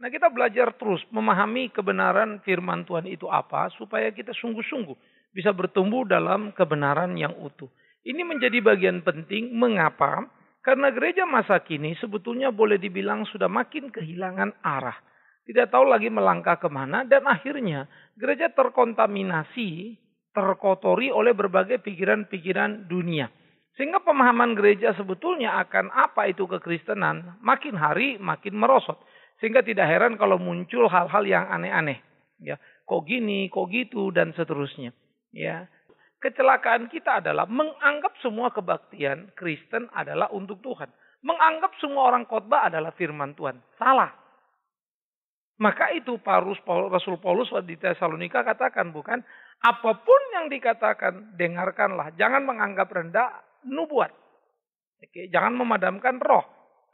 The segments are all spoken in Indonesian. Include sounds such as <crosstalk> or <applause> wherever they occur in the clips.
Nah kita belajar terus memahami kebenaran firman Tuhan itu apa supaya kita sungguh-sungguh bisa bertumbuh dalam kebenaran yang utuh. Ini menjadi bagian penting mengapa? Karena gereja masa kini sebetulnya boleh dibilang sudah makin kehilangan arah. Tidak tahu lagi melangkah kemana dan akhirnya gereja terkontaminasi, terkotori oleh berbagai pikiran-pikiran dunia. Sehingga pemahaman gereja sebetulnya akan apa itu kekristenan makin hari makin merosot. Sehingga tidak heran kalau muncul hal-hal yang aneh-aneh. Ya, kok gini, kok gitu, dan seterusnya. Ya, kecelakaan kita adalah menganggap semua kebaktian Kristen adalah untuk Tuhan. Menganggap semua orang khotbah adalah firman Tuhan. Salah. Maka itu Paulus, Rasul Paulus di Tesalonika katakan bukan apapun yang dikatakan dengarkanlah, jangan menganggap rendah nubuat. Oke, jangan memadamkan roh.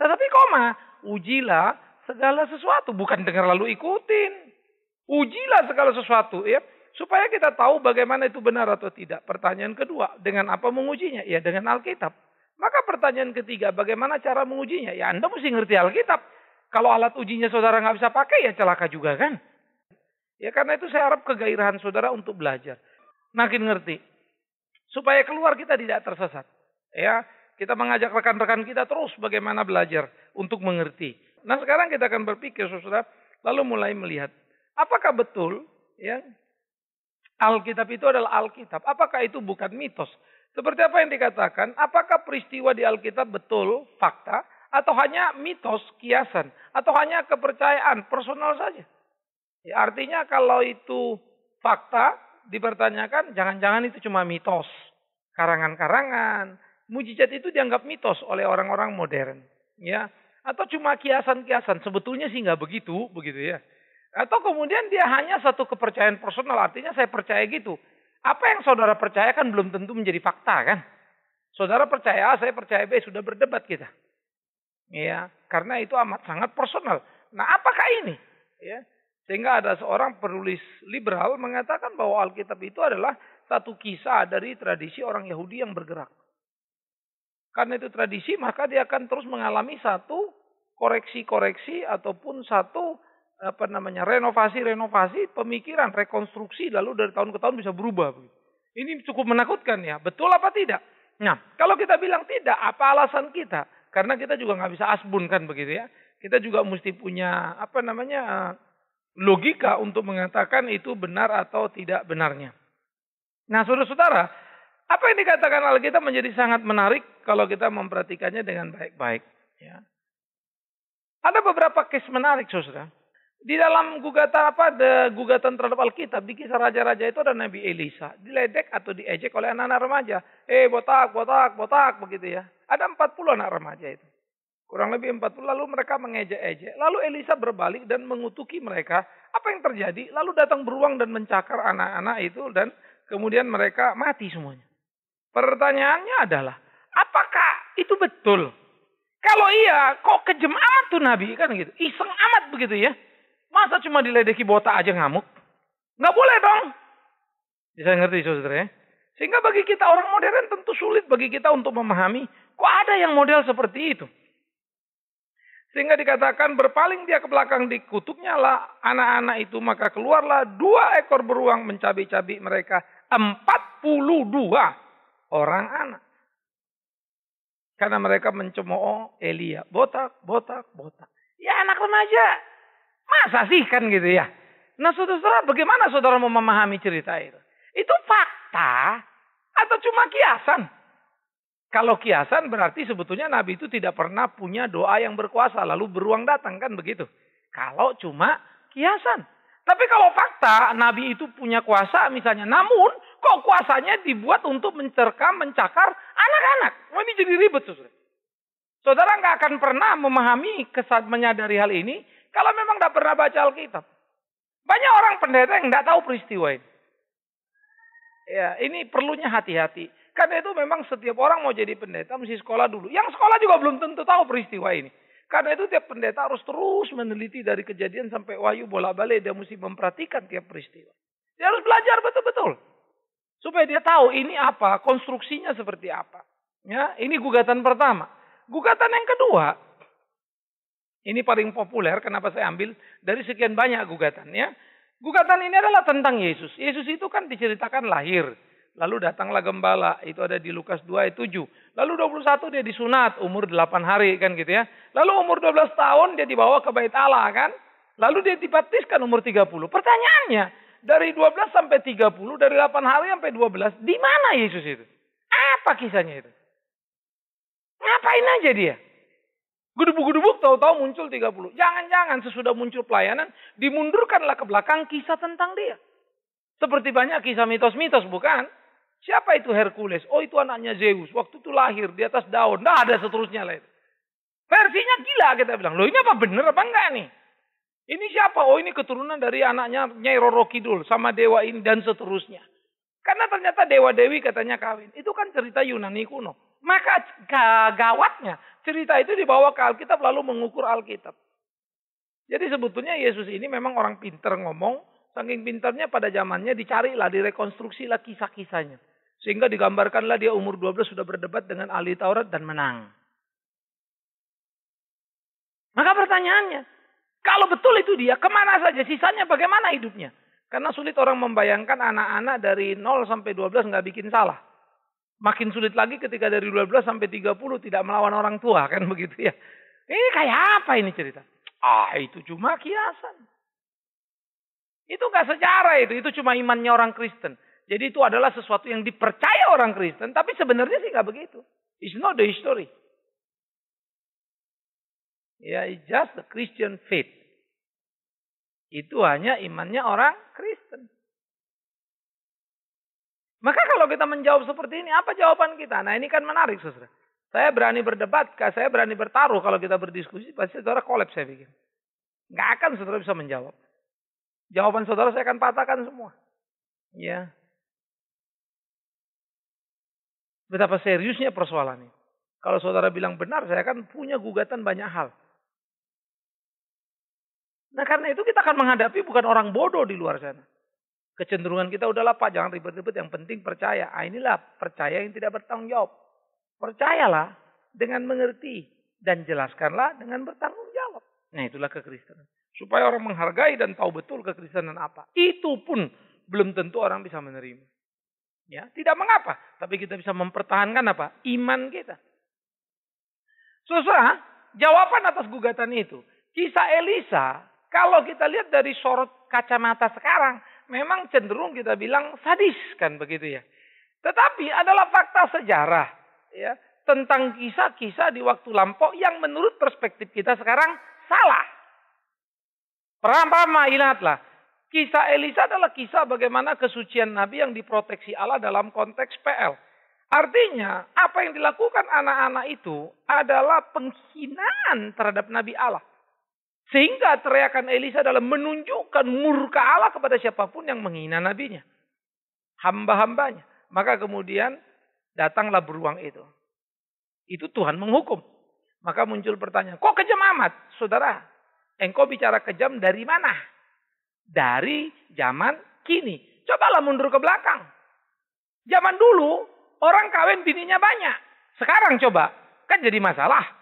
Tetapi koma, ujilah segala sesuatu, bukan dengar lalu ikutin. Ujilah segala sesuatu, ya, supaya kita tahu bagaimana itu benar atau tidak. Pertanyaan kedua, dengan apa mengujinya? Ya, dengan Alkitab. Maka pertanyaan ketiga, bagaimana cara mengujinya? Ya, Anda mesti ngerti Alkitab. Kalau alat ujinya saudara nggak bisa pakai, ya celaka juga kan? Ya, karena itu saya harap kegairahan saudara untuk belajar. Makin ngerti. Supaya keluar kita tidak tersesat. Ya, kita mengajak rekan-rekan kita terus bagaimana belajar untuk mengerti. Nah sekarang kita akan berpikir saudara, lalu mulai melihat apakah betul ya Alkitab itu adalah Alkitab? Apakah itu bukan mitos? Seperti apa yang dikatakan? Apakah peristiwa di Alkitab betul fakta atau hanya mitos kiasan atau hanya kepercayaan personal saja? Ya, artinya kalau itu fakta dipertanyakan, jangan-jangan itu cuma mitos, karangan-karangan. Mujizat itu dianggap mitos oleh orang-orang modern. Ya, atau cuma kiasan-kiasan. Sebetulnya sih nggak begitu, begitu ya. Atau kemudian dia hanya satu kepercayaan personal, artinya saya percaya gitu. Apa yang saudara percaya kan belum tentu menjadi fakta kan. Saudara percaya A, saya percaya B, sudah berdebat kita. Ya, karena itu amat sangat personal. Nah, apakah ini? Ya, sehingga ada seorang penulis liberal mengatakan bahwa Alkitab itu adalah satu kisah dari tradisi orang Yahudi yang bergerak. Karena itu tradisi, maka dia akan terus mengalami satu koreksi-koreksi ataupun satu apa namanya renovasi-renovasi pemikiran, rekonstruksi lalu dari tahun ke tahun bisa berubah. Ini cukup menakutkan ya, betul apa tidak? Nah, kalau kita bilang tidak, apa alasan kita? Karena kita juga nggak bisa asbun kan begitu ya. Kita juga mesti punya apa namanya eh, logika untuk mengatakan itu benar atau tidak benarnya. Nah, saudara-saudara, apa yang dikatakan Alkitab menjadi sangat menarik kalau kita memperhatikannya dengan baik-baik. Ya. Ada beberapa case menarik, saudara. Di dalam gugatan apa? Ada gugatan terhadap Alkitab. Di kisah raja-raja itu ada Nabi Elisa. Diledek atau diejek oleh anak-anak remaja. Eh, botak, botak, botak, begitu ya. Ada 40 anak remaja itu. Kurang lebih 40, lalu mereka mengejek-ejek. Lalu Elisa berbalik dan mengutuki mereka. Apa yang terjadi? Lalu datang beruang dan mencakar anak-anak itu dan kemudian mereka mati semuanya. Pertanyaannya adalah, apakah itu betul? Kalau iya, kok kejam amat tuh Nabi kan gitu. Iseng amat begitu ya. Masa cuma diledeki botak aja ngamuk? Nggak boleh dong. Bisa ya, ngerti saudara ya? Sehingga bagi kita orang modern tentu sulit bagi kita untuk memahami kok ada yang model seperti itu. Sehingga dikatakan berpaling dia ke belakang dikutuknya lah anak-anak itu maka keluarlah dua ekor beruang mencabi-cabi mereka. Empat puluh dua orang anak. Karena mereka mencemooh Elia. Botak, botak, botak. Ya anak remaja. Masa sih kan gitu ya. Nah saudara-saudara bagaimana saudara mau memahami cerita itu? Itu fakta atau cuma kiasan? Kalau kiasan berarti sebetulnya Nabi itu tidak pernah punya doa yang berkuasa lalu beruang datang kan begitu. Kalau cuma kiasan. Tapi kalau fakta Nabi itu punya kuasa misalnya. Namun Kok kuasanya dibuat untuk mencerkam, mencakar anak-anak? Wah ini jadi ribet, saudara. Saudara nggak akan pernah memahami, kesat, menyadari hal ini kalau memang nggak pernah baca Alkitab. Banyak orang pendeta yang nggak tahu peristiwa ini. Ya, ini perlunya hati-hati. Karena itu memang setiap orang mau jadi pendeta mesti sekolah dulu. Yang sekolah juga belum tentu tahu peristiwa ini. Karena itu tiap pendeta harus terus meneliti dari kejadian sampai wahyu bola balik. Dia mesti memperhatikan tiap peristiwa. Dia harus belajar betul-betul. Supaya dia tahu ini apa, konstruksinya seperti apa. Ya, ini gugatan pertama. Gugatan yang kedua, ini paling populer kenapa saya ambil dari sekian banyak gugatan ya. Gugatan ini adalah tentang Yesus. Yesus itu kan diceritakan lahir, lalu datanglah gembala, itu ada di Lukas 2 ayat 7. Lalu 21 dia disunat umur 8 hari kan gitu ya. Lalu umur 12 tahun dia dibawa ke Bait Allah kan. Lalu dia dibaptiskan umur 30. Pertanyaannya, dari 12 sampai 30, dari 8 hari sampai 12, di mana Yesus itu? Apa kisahnya itu? Ngapain aja dia? Gedubuk-gedubuk tahu-tahu muncul 30. Jangan-jangan sesudah muncul pelayanan, dimundurkanlah ke belakang kisah tentang dia. Seperti banyak kisah mitos-mitos, bukan? Siapa itu Hercules? Oh itu anaknya Zeus. Waktu itu lahir di atas daun. Nah ada seterusnya lah itu. Versinya gila kita bilang. Loh ini apa bener apa enggak nih? Ini siapa? Oh ini keturunan dari anaknya Nyai Roro Kidul sama dewa ini dan seterusnya. Karena ternyata dewa dewi katanya kawin. Itu kan cerita Yunani kuno. Maka gawatnya cerita itu dibawa ke Alkitab lalu mengukur Alkitab. Jadi sebetulnya Yesus ini memang orang pinter ngomong. Saking pinternya pada zamannya dicarilah, direkonstruksilah kisah-kisahnya. Sehingga digambarkanlah dia umur 12 sudah berdebat dengan ahli Taurat dan menang. Maka pertanyaannya, kalau betul itu dia, kemana saja sisanya bagaimana hidupnya? Karena sulit orang membayangkan anak-anak dari 0 sampai 12 nggak bikin salah. Makin sulit lagi ketika dari 12 sampai 30 tidak melawan orang tua kan <laughs> begitu ya. Ini kayak apa ini cerita? Ah itu cuma kiasan. Itu nggak sejarah itu, itu cuma imannya orang Kristen. Jadi itu adalah sesuatu yang dipercaya orang Kristen, tapi sebenarnya sih nggak begitu. It's not the history. Ya, it's just the Christian faith. Itu hanya imannya orang Kristen. Maka kalau kita menjawab seperti ini, apa jawaban kita? Nah ini kan menarik, saudara. Saya berani berdebat, saya berani bertaruh kalau kita berdiskusi, pasti saudara kolaps saya pikir. Nggak akan saudara bisa menjawab. Jawaban saudara saya akan patahkan semua. Ya. Betapa seriusnya persoalan ini. Kalau saudara bilang benar, saya akan punya gugatan banyak hal. Nah karena itu kita akan menghadapi bukan orang bodoh di luar sana. Kecenderungan kita udahlah Pak jangan ribet-ribet yang penting percaya. Ah inilah percaya yang tidak bertanggung jawab. Percayalah dengan mengerti dan jelaskanlah dengan bertanggung jawab. Nah itulah kekristenan. Supaya orang menghargai dan tahu betul kekristenan apa. Itu pun belum tentu orang bisa menerima. Ya, tidak mengapa, tapi kita bisa mempertahankan apa? Iman kita. susah jawaban atas gugatan itu, kisah Elisa kalau kita lihat dari sorot kacamata sekarang, memang cenderung kita bilang sadis kan begitu ya. Tetapi adalah fakta sejarah ya tentang kisah-kisah di waktu lampau yang menurut perspektif kita sekarang salah. Pertama ingatlah, kisah Elisa adalah kisah bagaimana kesucian Nabi yang diproteksi Allah dalam konteks PL. Artinya, apa yang dilakukan anak-anak itu adalah penghinaan terhadap Nabi Allah. Sehingga teriakan Elisa dalam menunjukkan murka Allah kepada siapapun yang menghina nabinya. Hamba-hambanya. Maka kemudian datanglah beruang itu. Itu Tuhan menghukum. Maka muncul pertanyaan, kok kejam amat? Saudara, engkau bicara kejam dari mana? Dari zaman kini. Cobalah mundur ke belakang. Zaman dulu, orang kawin bininya banyak. Sekarang coba, kan jadi masalah.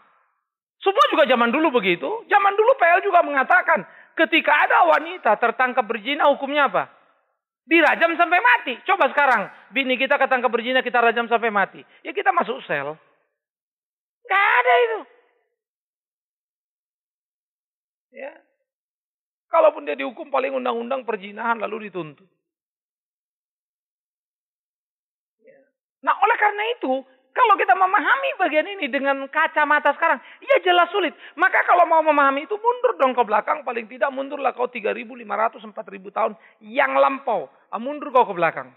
Semua juga zaman dulu begitu. Zaman dulu PL juga mengatakan ketika ada wanita tertangkap berzina hukumnya apa? Dirajam sampai mati. Coba sekarang bini kita ketangkap berzina kita rajam sampai mati. Ya kita masuk sel. Gak ada itu. Ya. Kalaupun dia dihukum paling undang-undang perzinahan lalu dituntut. Ya. Nah oleh karena itu kalau kita memahami bagian ini dengan kacamata sekarang, ya jelas sulit. Maka kalau mau memahami itu mundur dong ke belakang. Paling tidak mundurlah kau 3.500, 4.000 tahun yang lampau. Ah, mundur kau ke belakang.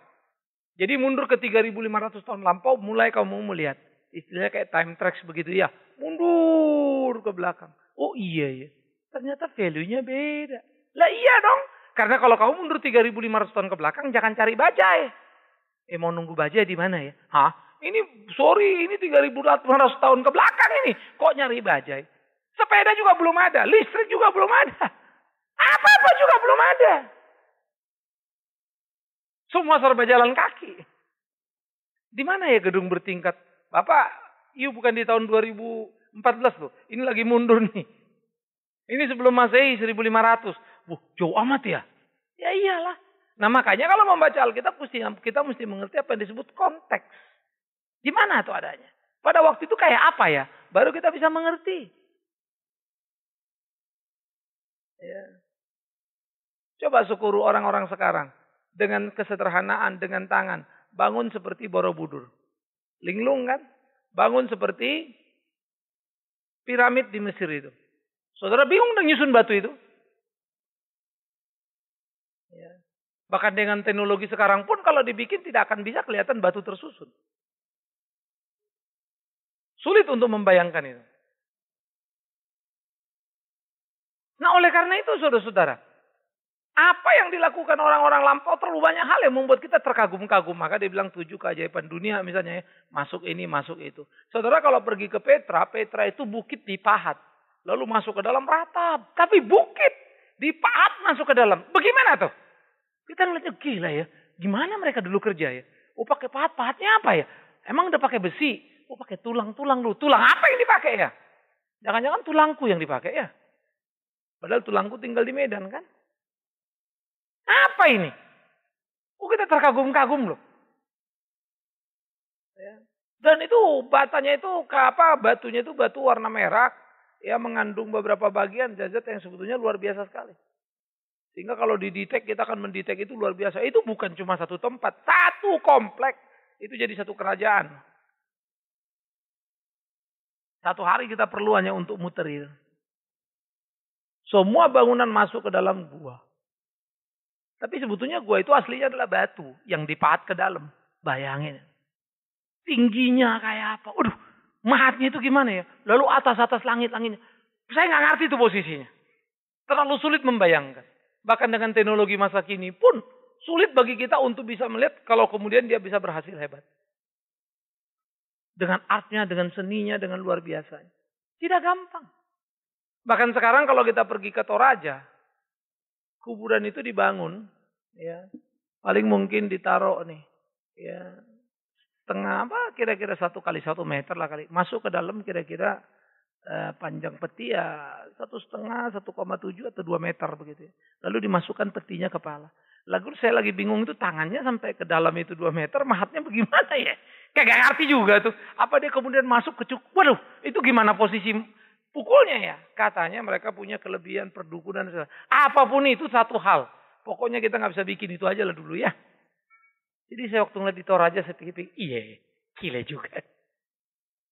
Jadi mundur ke 3.500 tahun lampau, mulai kau mau melihat. Istilahnya kayak time tracks begitu ya. Mundur ke belakang. Oh iya ya. Ternyata value-nya beda. Lah iya dong. Karena kalau kau mundur 3.500 tahun ke belakang, jangan cari bajai. Eh mau nunggu bajai di mana ya? Hah? Ini sorry, ini 3.800 tahun ke belakang ini. Kok nyari bajai? Sepeda juga belum ada, listrik juga belum ada. Apa-apa juga belum ada. Semua serba jalan kaki. Di mana ya gedung bertingkat? Bapak, you bukan di tahun 2014 loh. Ini lagi mundur nih. Ini sebelum Masehi 1500. Wah, jauh amat ya. Ya iyalah. Nah makanya kalau membaca Alkitab kita mesti mengerti apa yang disebut konteks. Gimana tuh adanya? Pada waktu itu kayak apa ya? Baru kita bisa mengerti. Ya. Coba syukuru orang-orang sekarang dengan kesederhanaan, dengan tangan. Bangun seperti Borobudur. Linglung kan? Bangun seperti piramid di Mesir itu. Saudara bingung dengan nyusun batu itu. Ya. Bahkan dengan teknologi sekarang pun kalau dibikin tidak akan bisa kelihatan batu tersusun. Sulit untuk membayangkan itu. Nah oleh karena itu saudara-saudara, apa yang dilakukan orang-orang lampau terlalu banyak hal yang membuat kita terkagum-kagum. Maka dia bilang tujuh keajaiban dunia misalnya ya. Masuk ini, masuk itu. Saudara kalau pergi ke Petra, Petra itu bukit dipahat. Lalu masuk ke dalam ratap. Tapi bukit dipahat masuk ke dalam. Bagaimana tuh? Kita ngeliatnya gila ya. Gimana mereka dulu kerja ya? Oh pakai pahat, pahatnya apa ya? Emang udah pakai besi? Oh pakai tulang-tulang lu. Tulang apa yang dipakai ya? Jangan-jangan tulangku yang dipakai ya. Padahal tulangku tinggal di Medan kan. Apa ini? Oh kita terkagum-kagum loh. Ya. Dan itu batanya itu apa batunya itu batu warna merah ya mengandung beberapa bagian zat yang sebetulnya luar biasa sekali. Sehingga kalau didetek kita akan mendetek itu luar biasa. Itu bukan cuma satu tempat, satu komplek itu jadi satu kerajaan. Satu hari kita perlu hanya untuk muter Semua bangunan masuk ke dalam gua. Tapi sebetulnya gua itu aslinya adalah batu yang dipahat ke dalam. Bayangin. Tingginya kayak apa. Aduh, mahatnya itu gimana ya? Lalu atas-atas langit-langitnya. Saya nggak ngerti itu posisinya. Terlalu sulit membayangkan. Bahkan dengan teknologi masa kini pun sulit bagi kita untuk bisa melihat kalau kemudian dia bisa berhasil hebat. Dengan artnya, dengan seninya, dengan luar biasanya. Tidak gampang. Bahkan sekarang kalau kita pergi ke Toraja, kuburan itu dibangun, ya paling mungkin ditaruh nih, ya setengah apa kira-kira satu kali satu meter lah kali. Masuk ke dalam kira-kira eh, panjang peti ya satu setengah, satu koma tujuh atau dua meter begitu. ya. Lalu dimasukkan petinya kepala. Lagu saya lagi bingung itu tangannya sampai ke dalam itu dua meter, mahatnya bagaimana ya? Kagak ngerti juga tuh. Apa dia kemudian masuk ke cukup? Waduh, itu gimana posisi pukulnya ya? Katanya mereka punya kelebihan perdukunan. Apapun itu satu hal. Pokoknya kita nggak bisa bikin itu aja lah dulu ya. Jadi saya waktu ngeliat di Toraja saya pikir, iya, kile juga.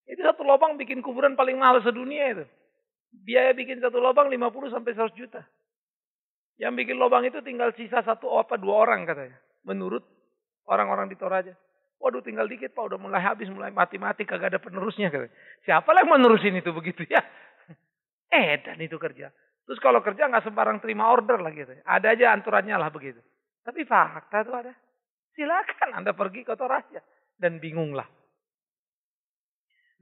Itu satu lubang bikin kuburan paling mahal sedunia itu. Biaya bikin satu lubang 50 sampai 100 juta. Yang bikin lubang itu tinggal sisa satu apa dua orang katanya. Menurut orang-orang di Toraja. Waduh tinggal dikit Pak udah mulai habis, mulai mati-mati kagak ada penerusnya. Siapa lagi mau itu begitu ya? <laughs> Eh dan itu kerja. Terus kalau kerja nggak sembarang terima order lah gitu. Ada aja anturannya lah begitu. Tapi fakta itu ada. Silakan Anda pergi ke Toraja dan bingunglah.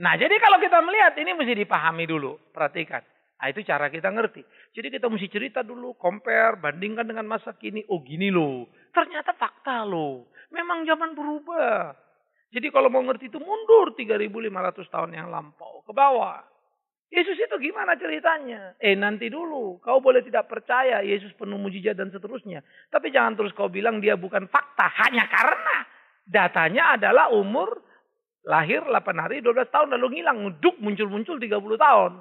Nah jadi kalau kita melihat ini mesti dipahami dulu. Perhatikan. Nah, itu cara kita ngerti. Jadi kita mesti cerita dulu, compare, bandingkan dengan masa kini. Oh gini loh. Ternyata fakta loh. Memang zaman berubah. Jadi kalau mau ngerti itu mundur 3.500 tahun yang lampau ke bawah. Yesus itu gimana ceritanya? Eh nanti dulu, kau boleh tidak percaya Yesus penuh mujizat dan seterusnya. Tapi jangan terus kau bilang dia bukan fakta hanya karena datanya adalah umur lahir 8 hari 12 tahun lalu ngilang, Nguduk muncul-muncul 30 tahun.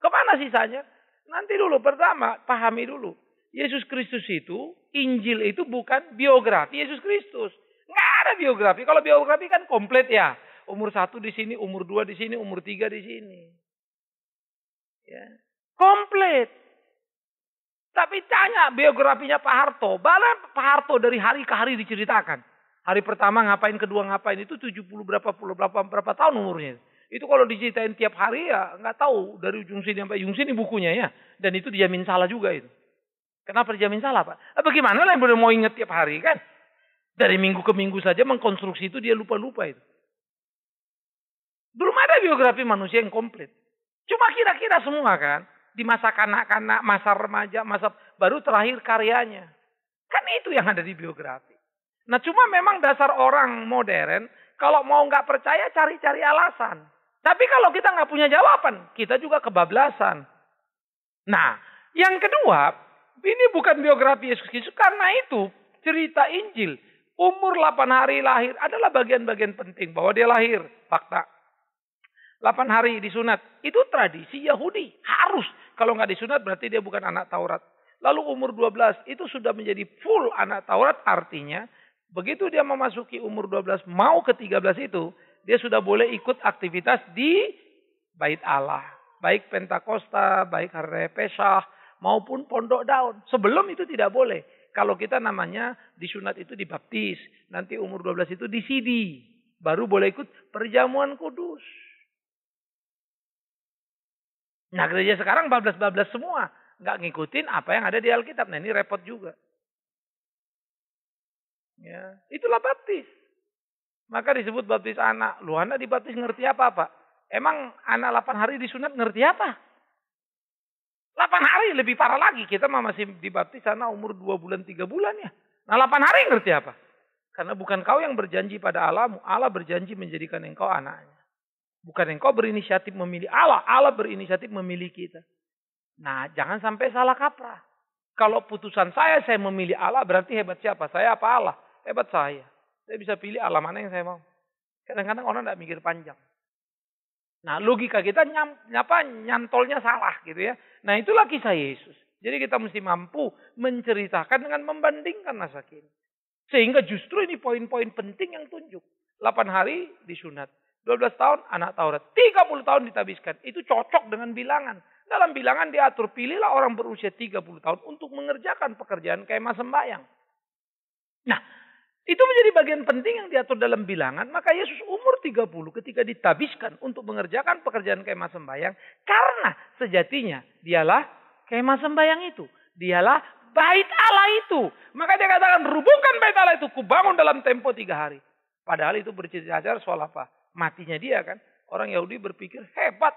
Kemana sisanya? Nanti dulu pertama pahami dulu. Yesus Kristus itu, Injil itu bukan biografi Yesus Kristus biografi? Kalau biografi kan komplit ya. Umur satu di sini, umur dua di sini, umur tiga di sini. Ya. Komplit. Tapi tanya biografinya Pak Harto. Bala Pak Harto dari hari ke hari diceritakan. Hari pertama ngapain, kedua ngapain itu 70 berapa puluh berapa berapa tahun umurnya. Itu kalau diceritain tiap hari ya nggak tahu dari ujung sini sampai ujung sini bukunya ya. Dan itu dijamin salah juga itu. Kenapa dijamin salah Pak? Bagaimana lah yang mau ingat tiap hari kan? Dari minggu ke minggu saja mengkonstruksi itu dia lupa-lupa itu. Belum ada biografi manusia yang komplit. Cuma kira-kira semua kan. Di masa kanak-kanak, masa remaja, masa baru terakhir karyanya. Kan itu yang ada di biografi. Nah cuma memang dasar orang modern, kalau mau nggak percaya cari-cari alasan. Tapi kalau kita nggak punya jawaban, kita juga kebablasan. Nah, yang kedua, ini bukan biografi Yesus Kristus karena itu cerita Injil. Umur 8 hari lahir adalah bagian-bagian penting bahwa dia lahir. Fakta. 8 hari disunat. Itu tradisi Yahudi. Harus. Kalau nggak disunat berarti dia bukan anak Taurat. Lalu umur 12 itu sudah menjadi full anak Taurat. Artinya begitu dia memasuki umur 12 mau ke 13 itu. Dia sudah boleh ikut aktivitas di bait Allah. Baik Pentakosta, baik Hari Pesah, maupun pondok daun. Sebelum itu tidak boleh. Kalau kita namanya disunat itu dibaptis. Nanti umur 12 itu disidi. Baru boleh ikut perjamuan kudus. Nah gereja sekarang bablas-bablas semua. Nggak ngikutin apa yang ada di Alkitab. Nah ini repot juga. Ya, itulah baptis. Maka disebut baptis anak. Lu anak dibaptis ngerti apa Pak? Emang anak 8 hari disunat ngerti apa? 8 hari lebih parah lagi. Kita mah masih dibaptis sana umur 2 bulan 3 bulan ya. Nah 8 hari ngerti apa? Karena bukan kau yang berjanji pada Allahmu. Allah berjanji menjadikan engkau anaknya. Bukan engkau berinisiatif memilih Allah. Allah berinisiatif memilih kita. Nah jangan sampai salah kaprah. Kalau putusan saya, saya memilih Allah berarti hebat siapa? Saya apa Allah? Hebat saya. Saya bisa pilih alam mana yang saya mau. Kadang-kadang orang tidak mikir panjang. Nah logika kita nyam, apa, nyantolnya salah gitu ya. Nah itulah kisah Yesus. Jadi kita mesti mampu menceritakan dengan membandingkan masa kini. Sehingga justru ini poin-poin penting yang tunjuk. 8 hari disunat. 12 tahun anak Taurat. 30 tahun ditabiskan. Itu cocok dengan bilangan. Dalam bilangan diatur pilihlah orang berusia 30 tahun untuk mengerjakan pekerjaan kayak sembayang. Nah, itu menjadi bagian penting yang diatur dalam bilangan. Maka Yesus umur 30 ketika ditabiskan untuk mengerjakan pekerjaan kemah sembayang. Karena sejatinya dialah kemah sembayang itu. Dialah bait Allah itu. Maka dia katakan rubuhkan bait Allah itu. Kubangun dalam tempo tiga hari. Padahal itu bercerita cita soal apa? Matinya dia kan. Orang Yahudi berpikir hebat.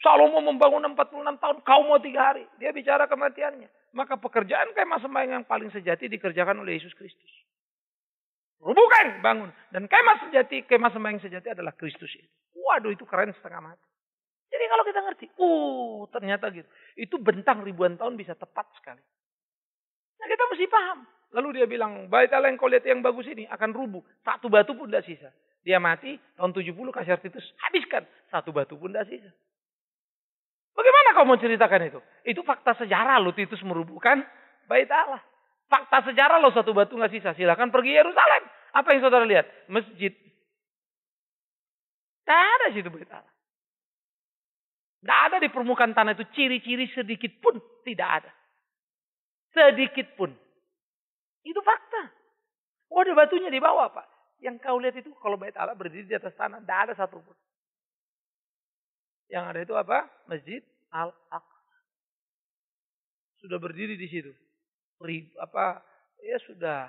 Salomo membangun 46 tahun, kau mau tiga hari. Dia bicara kematiannya. Maka pekerjaan kemah Sembayang yang paling sejati dikerjakan oleh Yesus Kristus. Rubuhkan, bangun. Dan kemah sejati, kemah sembahyang sejati adalah Kristus itu. Waduh itu keren setengah mati. Jadi kalau kita ngerti, uh ternyata gitu. Itu bentang ribuan tahun bisa tepat sekali. Nah kita mesti paham. Lalu dia bilang, bait Allah yang kau lihat yang bagus ini akan rubuh. Satu batu pun tidak sisa. Dia mati tahun 70 kasih artitus, habiskan. Satu batu pun tidak sisa. Bagaimana kau mau ceritakan itu? Itu fakta sejarah loh Titus merubuhkan bait Allah. Fakta sejarah loh satu batu nggak sisa. Silahkan pergi Yerusalem. Apa yang saudara lihat? Masjid. Tidak ada situ bait Allah. Tidak ada di permukaan tanah itu ciri-ciri sedikit pun tidak ada. Sedikit pun. Itu fakta. Oh ada batunya di bawah Pak. Yang kau lihat itu kalau bait Allah berdiri di atas tanah. Tidak ada satu pun. Yang ada itu apa? Masjid Al-Aqsa. Sudah berdiri di situ ribu apa ya sudah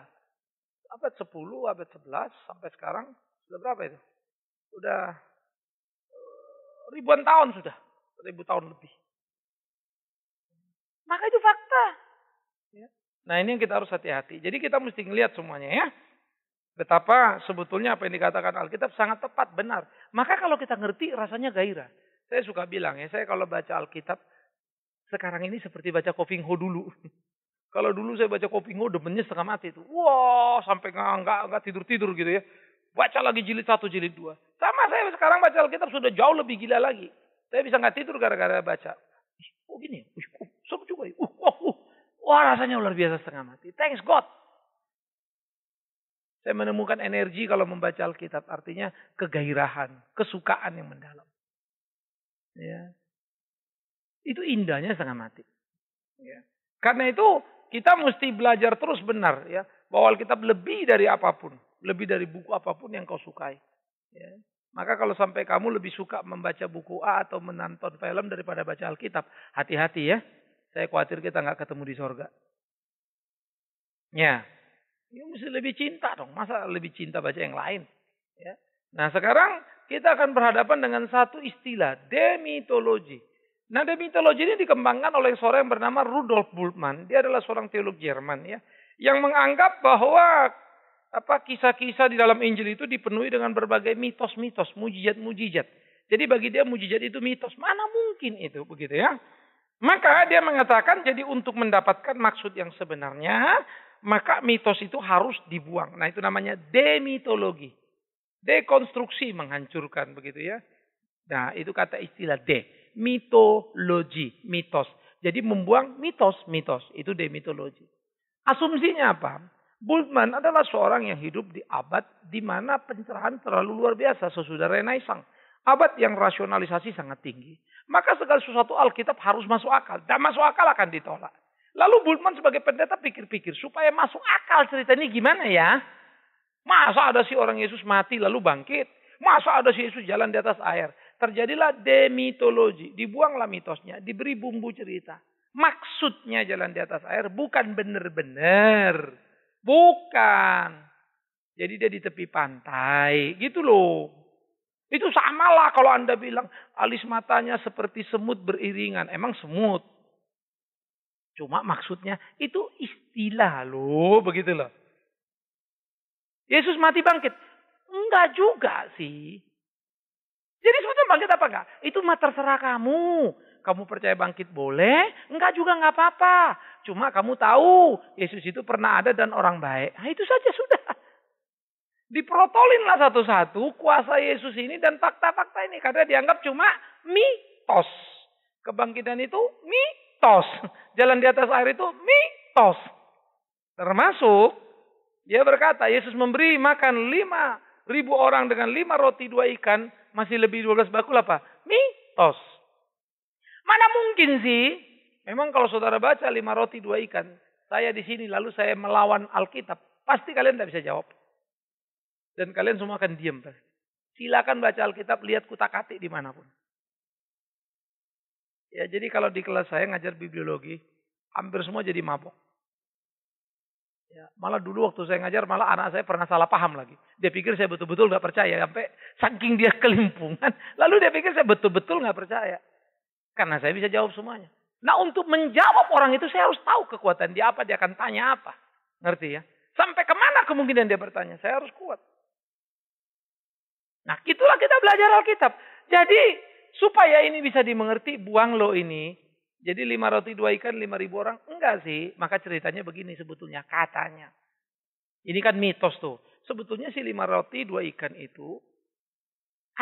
abad 10, abad 11 sampai sekarang sudah berapa itu? Sudah eh, ribuan tahun sudah, ribu tahun lebih. Maka itu fakta. Ya. Nah ini yang kita harus hati-hati. Jadi kita mesti ngelihat semuanya ya. Betapa sebetulnya apa yang dikatakan Alkitab sangat tepat, benar. Maka kalau kita ngerti rasanya gairah. Saya suka bilang ya, saya kalau baca Alkitab sekarang ini seperti baca Kofingho dulu. <laughs> Kalau dulu saya baca kopi ngo, demennya setengah mati itu. Wah, sampai nggak nggak tidur tidur gitu ya. Baca lagi jilid satu, jilid dua. Sama saya sekarang baca Alkitab sudah jauh lebih gila lagi. Saya bisa nggak tidur gara-gara baca. oh gini, oh, seru juga. Ya? Uh, oh, uh. Wah rasanya luar biasa setengah mati. Thanks God. Saya menemukan energi kalau membaca Alkitab. Artinya kegairahan, kesukaan yang mendalam. Ya. Itu indahnya setengah mati. Ya. Karena itu kita mesti belajar terus benar ya bahwa Alkitab lebih dari apapun, lebih dari buku apapun yang kau sukai. Ya. Maka kalau sampai kamu lebih suka membaca buku A atau menonton film daripada baca Alkitab, hati-hati ya. Saya khawatir kita nggak ketemu di sorga. Ya, ya mesti lebih cinta dong. Masa lebih cinta baca yang lain? Ya. Nah sekarang kita akan berhadapan dengan satu istilah demitologi. Nah, demitologi ini dikembangkan oleh seorang yang bernama Rudolf Bultmann. Dia adalah seorang teolog Jerman ya, yang menganggap bahwa apa kisah-kisah di dalam Injil itu dipenuhi dengan berbagai mitos-mitos, mujizat-mujizat. Jadi bagi dia mujizat itu mitos. Mana mungkin itu begitu ya? Maka dia mengatakan jadi untuk mendapatkan maksud yang sebenarnya, maka mitos itu harus dibuang. Nah, itu namanya demitologi. Dekonstruksi menghancurkan begitu ya. Nah, itu kata istilah de mitologi, mitos. Jadi membuang mitos, mitos. Itu demitologi. Asumsinya apa? Bultmann adalah seorang yang hidup di abad di mana pencerahan terlalu luar biasa sesudah Renaissance. Abad yang rasionalisasi sangat tinggi. Maka segala sesuatu Alkitab harus masuk akal. Dan masuk akal akan ditolak. Lalu Bultmann sebagai pendeta pikir-pikir supaya masuk akal cerita ini gimana ya? Masa ada si orang Yesus mati lalu bangkit? Masa ada si Yesus jalan di atas air? terjadilah demitologi. Dibuanglah mitosnya, diberi bumbu cerita. Maksudnya jalan di atas air bukan benar-benar. Bukan. Jadi dia di tepi pantai. Gitu loh. Itu samalah kalau Anda bilang alis matanya seperti semut beriringan. Emang semut. Cuma maksudnya itu istilah loh. Begitu loh. Yesus mati bangkit. Enggak juga sih. Jadi suatu bangkit apa enggak? Itu mah terserah kamu. Kamu percaya bangkit boleh, enggak juga enggak apa-apa. Cuma kamu tahu Yesus itu pernah ada dan orang baik. Nah, itu saja sudah. Diprotolinlah satu-satu kuasa Yesus ini dan fakta-fakta ini. Karena dianggap cuma mitos. Kebangkitan itu mitos. Jalan di atas air itu mitos. Termasuk dia berkata Yesus memberi makan lima ribu orang dengan lima roti dua ikan masih lebih 12 bakul apa? Mitos. Mana mungkin sih? Memang kalau saudara baca lima roti dua ikan, saya di sini lalu saya melawan Alkitab, pasti kalian tidak bisa jawab. Dan kalian semua akan diam Silakan baca Alkitab, lihat kutak dimanapun. Ya, jadi kalau di kelas saya ngajar bibliologi, hampir semua jadi mabok. Ya, malah dulu waktu saya ngajar malah anak saya pernah salah paham lagi. Dia pikir saya betul-betul nggak percaya sampai saking dia <laughs> kelimpungan. Lalu dia pikir saya betul-betul nggak percaya karena saya bisa jawab semuanya. Nah untuk menjawab orang itu saya harus tahu kekuatan dia apa, dia akan tanya apa. Ngerti ya? Sampai kemana kemungkinan dia bertanya, saya harus kuat. Nah itulah kita belajar Alkitab. Jadi supaya ini bisa dimengerti, buang lo ini jadi lima roti dua ikan lima ribu orang? Enggak sih. Maka ceritanya begini sebetulnya katanya. Ini kan mitos tuh. Sebetulnya si lima roti dua ikan itu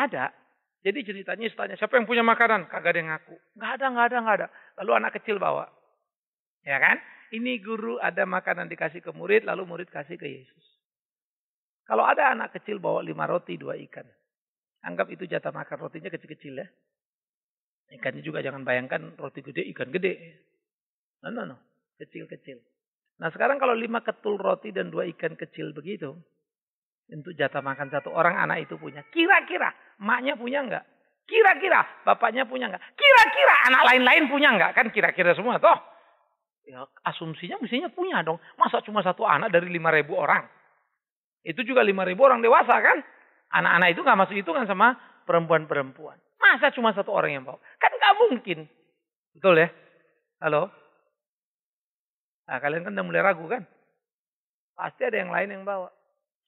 ada. Jadi ceritanya istanya siapa yang punya makanan? Kagak ada yang ngaku. Enggak ada, enggak ada, enggak ada. Lalu anak kecil bawa. Ya kan? Ini guru ada makanan dikasih ke murid, lalu murid kasih ke Yesus. Kalau ada anak kecil bawa lima roti, dua ikan. Anggap itu jatah makan rotinya kecil-kecil ya. Ikannya juga jangan bayangkan roti gede, ikan gede. No, no, no. Kecil-kecil. Nah sekarang kalau lima ketul roti dan dua ikan kecil begitu. Untuk jatah makan satu orang anak itu punya. Kira-kira maknya punya enggak? Kira-kira bapaknya punya enggak? Kira-kira anak lain-lain punya enggak? Kan kira-kira semua toh. Ya, asumsinya mestinya punya dong. Masa cuma satu anak dari lima ribu orang? Itu juga lima ribu orang dewasa kan? Anak-anak itu nggak masuk hitungan sama perempuan-perempuan. Masa cuma satu orang yang bawa? Kan gak mungkin. Betul ya? Halo? Nah, kalian kan udah mulai ragu kan? Pasti ada yang lain yang bawa.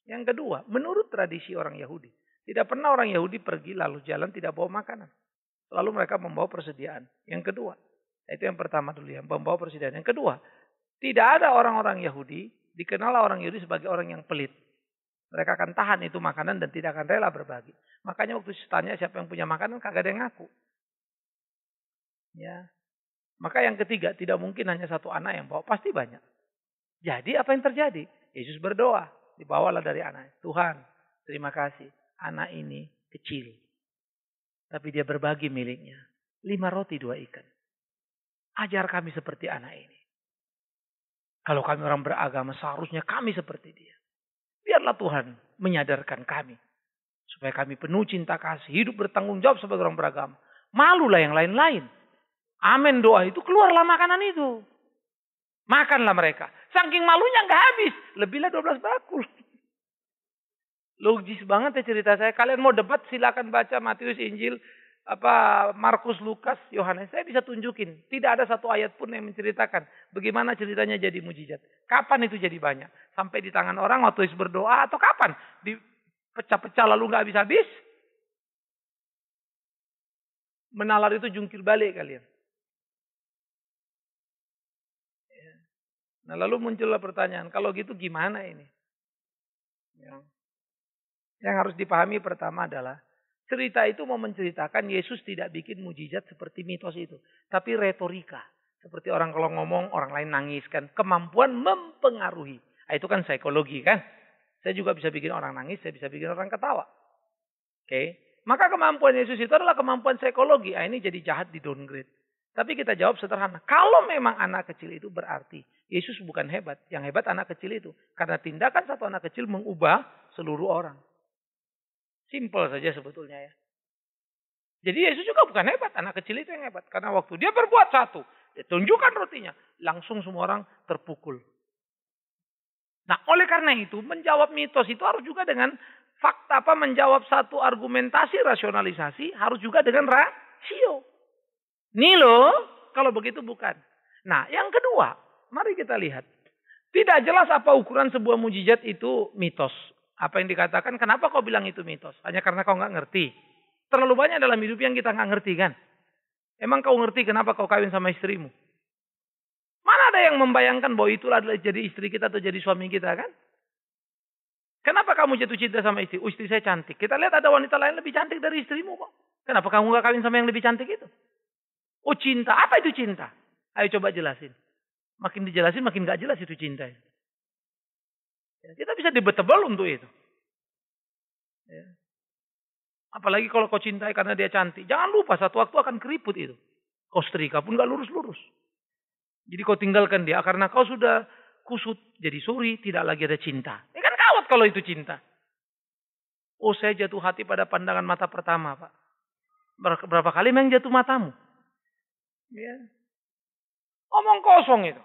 Yang kedua, menurut tradisi orang Yahudi, tidak pernah orang Yahudi pergi lalu jalan tidak bawa makanan. lalu mereka membawa persediaan. Yang kedua, nah, itu yang pertama dulu yang membawa persediaan. Yang kedua, tidak ada orang-orang Yahudi, dikenal orang Yahudi sebagai orang yang pelit. Mereka akan tahan itu makanan dan tidak akan rela berbagi. Makanya waktu tanya siapa yang punya makanan, kagak ada yang ngaku. Ya. Maka yang ketiga, tidak mungkin hanya satu anak yang bawa, pasti banyak. Jadi apa yang terjadi? Yesus berdoa, dibawalah dari anak. Tuhan, terima kasih. Anak ini kecil. Tapi dia berbagi miliknya. Lima roti, dua ikan. Ajar kami seperti anak ini. Kalau kami orang beragama, seharusnya kami seperti dia. Biarlah Tuhan menyadarkan kami Supaya kami penuh cinta kasih, hidup bertanggung jawab sebagai orang beragama. Malulah yang lain-lain. Amin doa itu, keluarlah makanan itu. Makanlah mereka. Saking malunya nggak habis. Lebihlah 12 bakul. <laughs> Logis banget ya cerita saya. Kalian mau debat silakan baca Matius, Injil, apa Markus, Lukas, Yohanes. Saya bisa tunjukin. Tidak ada satu ayat pun yang menceritakan bagaimana ceritanya jadi mujizat. Kapan itu jadi banyak? Sampai di tangan orang waktu berdoa atau kapan? Di pecah-pecah lalu nggak habis-habis. Menalar itu jungkir balik kalian. Ya. Nah lalu muncullah pertanyaan, kalau gitu gimana ini? Ya. Yang harus dipahami pertama adalah, cerita itu mau menceritakan Yesus tidak bikin mujizat seperti mitos itu. Tapi retorika. Seperti orang kalau ngomong, orang lain nangis kan. Kemampuan mempengaruhi. Nah, itu kan psikologi kan. Saya juga bisa bikin orang nangis, saya bisa bikin orang ketawa. Oke. Okay? Maka kemampuan Yesus itu adalah kemampuan psikologi. Ah, ini jadi jahat di downgrade. Tapi kita jawab sederhana. Kalau memang anak kecil itu berarti Yesus bukan hebat. Yang hebat anak kecil itu. Karena tindakan satu anak kecil mengubah seluruh orang. Simple saja sebetulnya ya. Jadi Yesus juga bukan hebat. Anak kecil itu yang hebat. Karena waktu dia berbuat satu. Dia tunjukkan rotinya. Langsung semua orang terpukul. Nah, oleh karena itu menjawab mitos itu harus juga dengan fakta apa menjawab satu argumentasi rasionalisasi harus juga dengan rasio. Nih loh, kalau begitu bukan. Nah, yang kedua, mari kita lihat. Tidak jelas apa ukuran sebuah mujizat itu mitos. Apa yang dikatakan, kenapa kau bilang itu mitos? Hanya karena kau nggak ngerti. Terlalu banyak dalam hidup yang kita nggak ngerti kan? Emang kau ngerti kenapa kau kawin sama istrimu? yang membayangkan bahwa itulah adalah jadi istri kita atau jadi suami kita kan? Kenapa kamu jatuh cinta sama istri? Oh, istri saya cantik. Kita lihat ada wanita lain lebih cantik dari istrimu kok. Kenapa kamu gak kawin sama yang lebih cantik itu? Oh cinta, apa itu cinta? Ayo coba jelasin. Makin dijelasin makin gak jelas itu cinta. Ya, kita bisa debatable untuk itu. Ya. Apalagi kalau kau cintai karena dia cantik. Jangan lupa satu waktu akan keriput itu. Kau setrika pun gak lurus-lurus. Jadi kau tinggalkan dia karena kau sudah kusut jadi suri, tidak lagi ada cinta. Ini kan kawat kalau itu cinta. Oh saya jatuh hati pada pandangan mata pertama Pak. Berapa kali memang jatuh matamu? Ya. Omong kosong itu.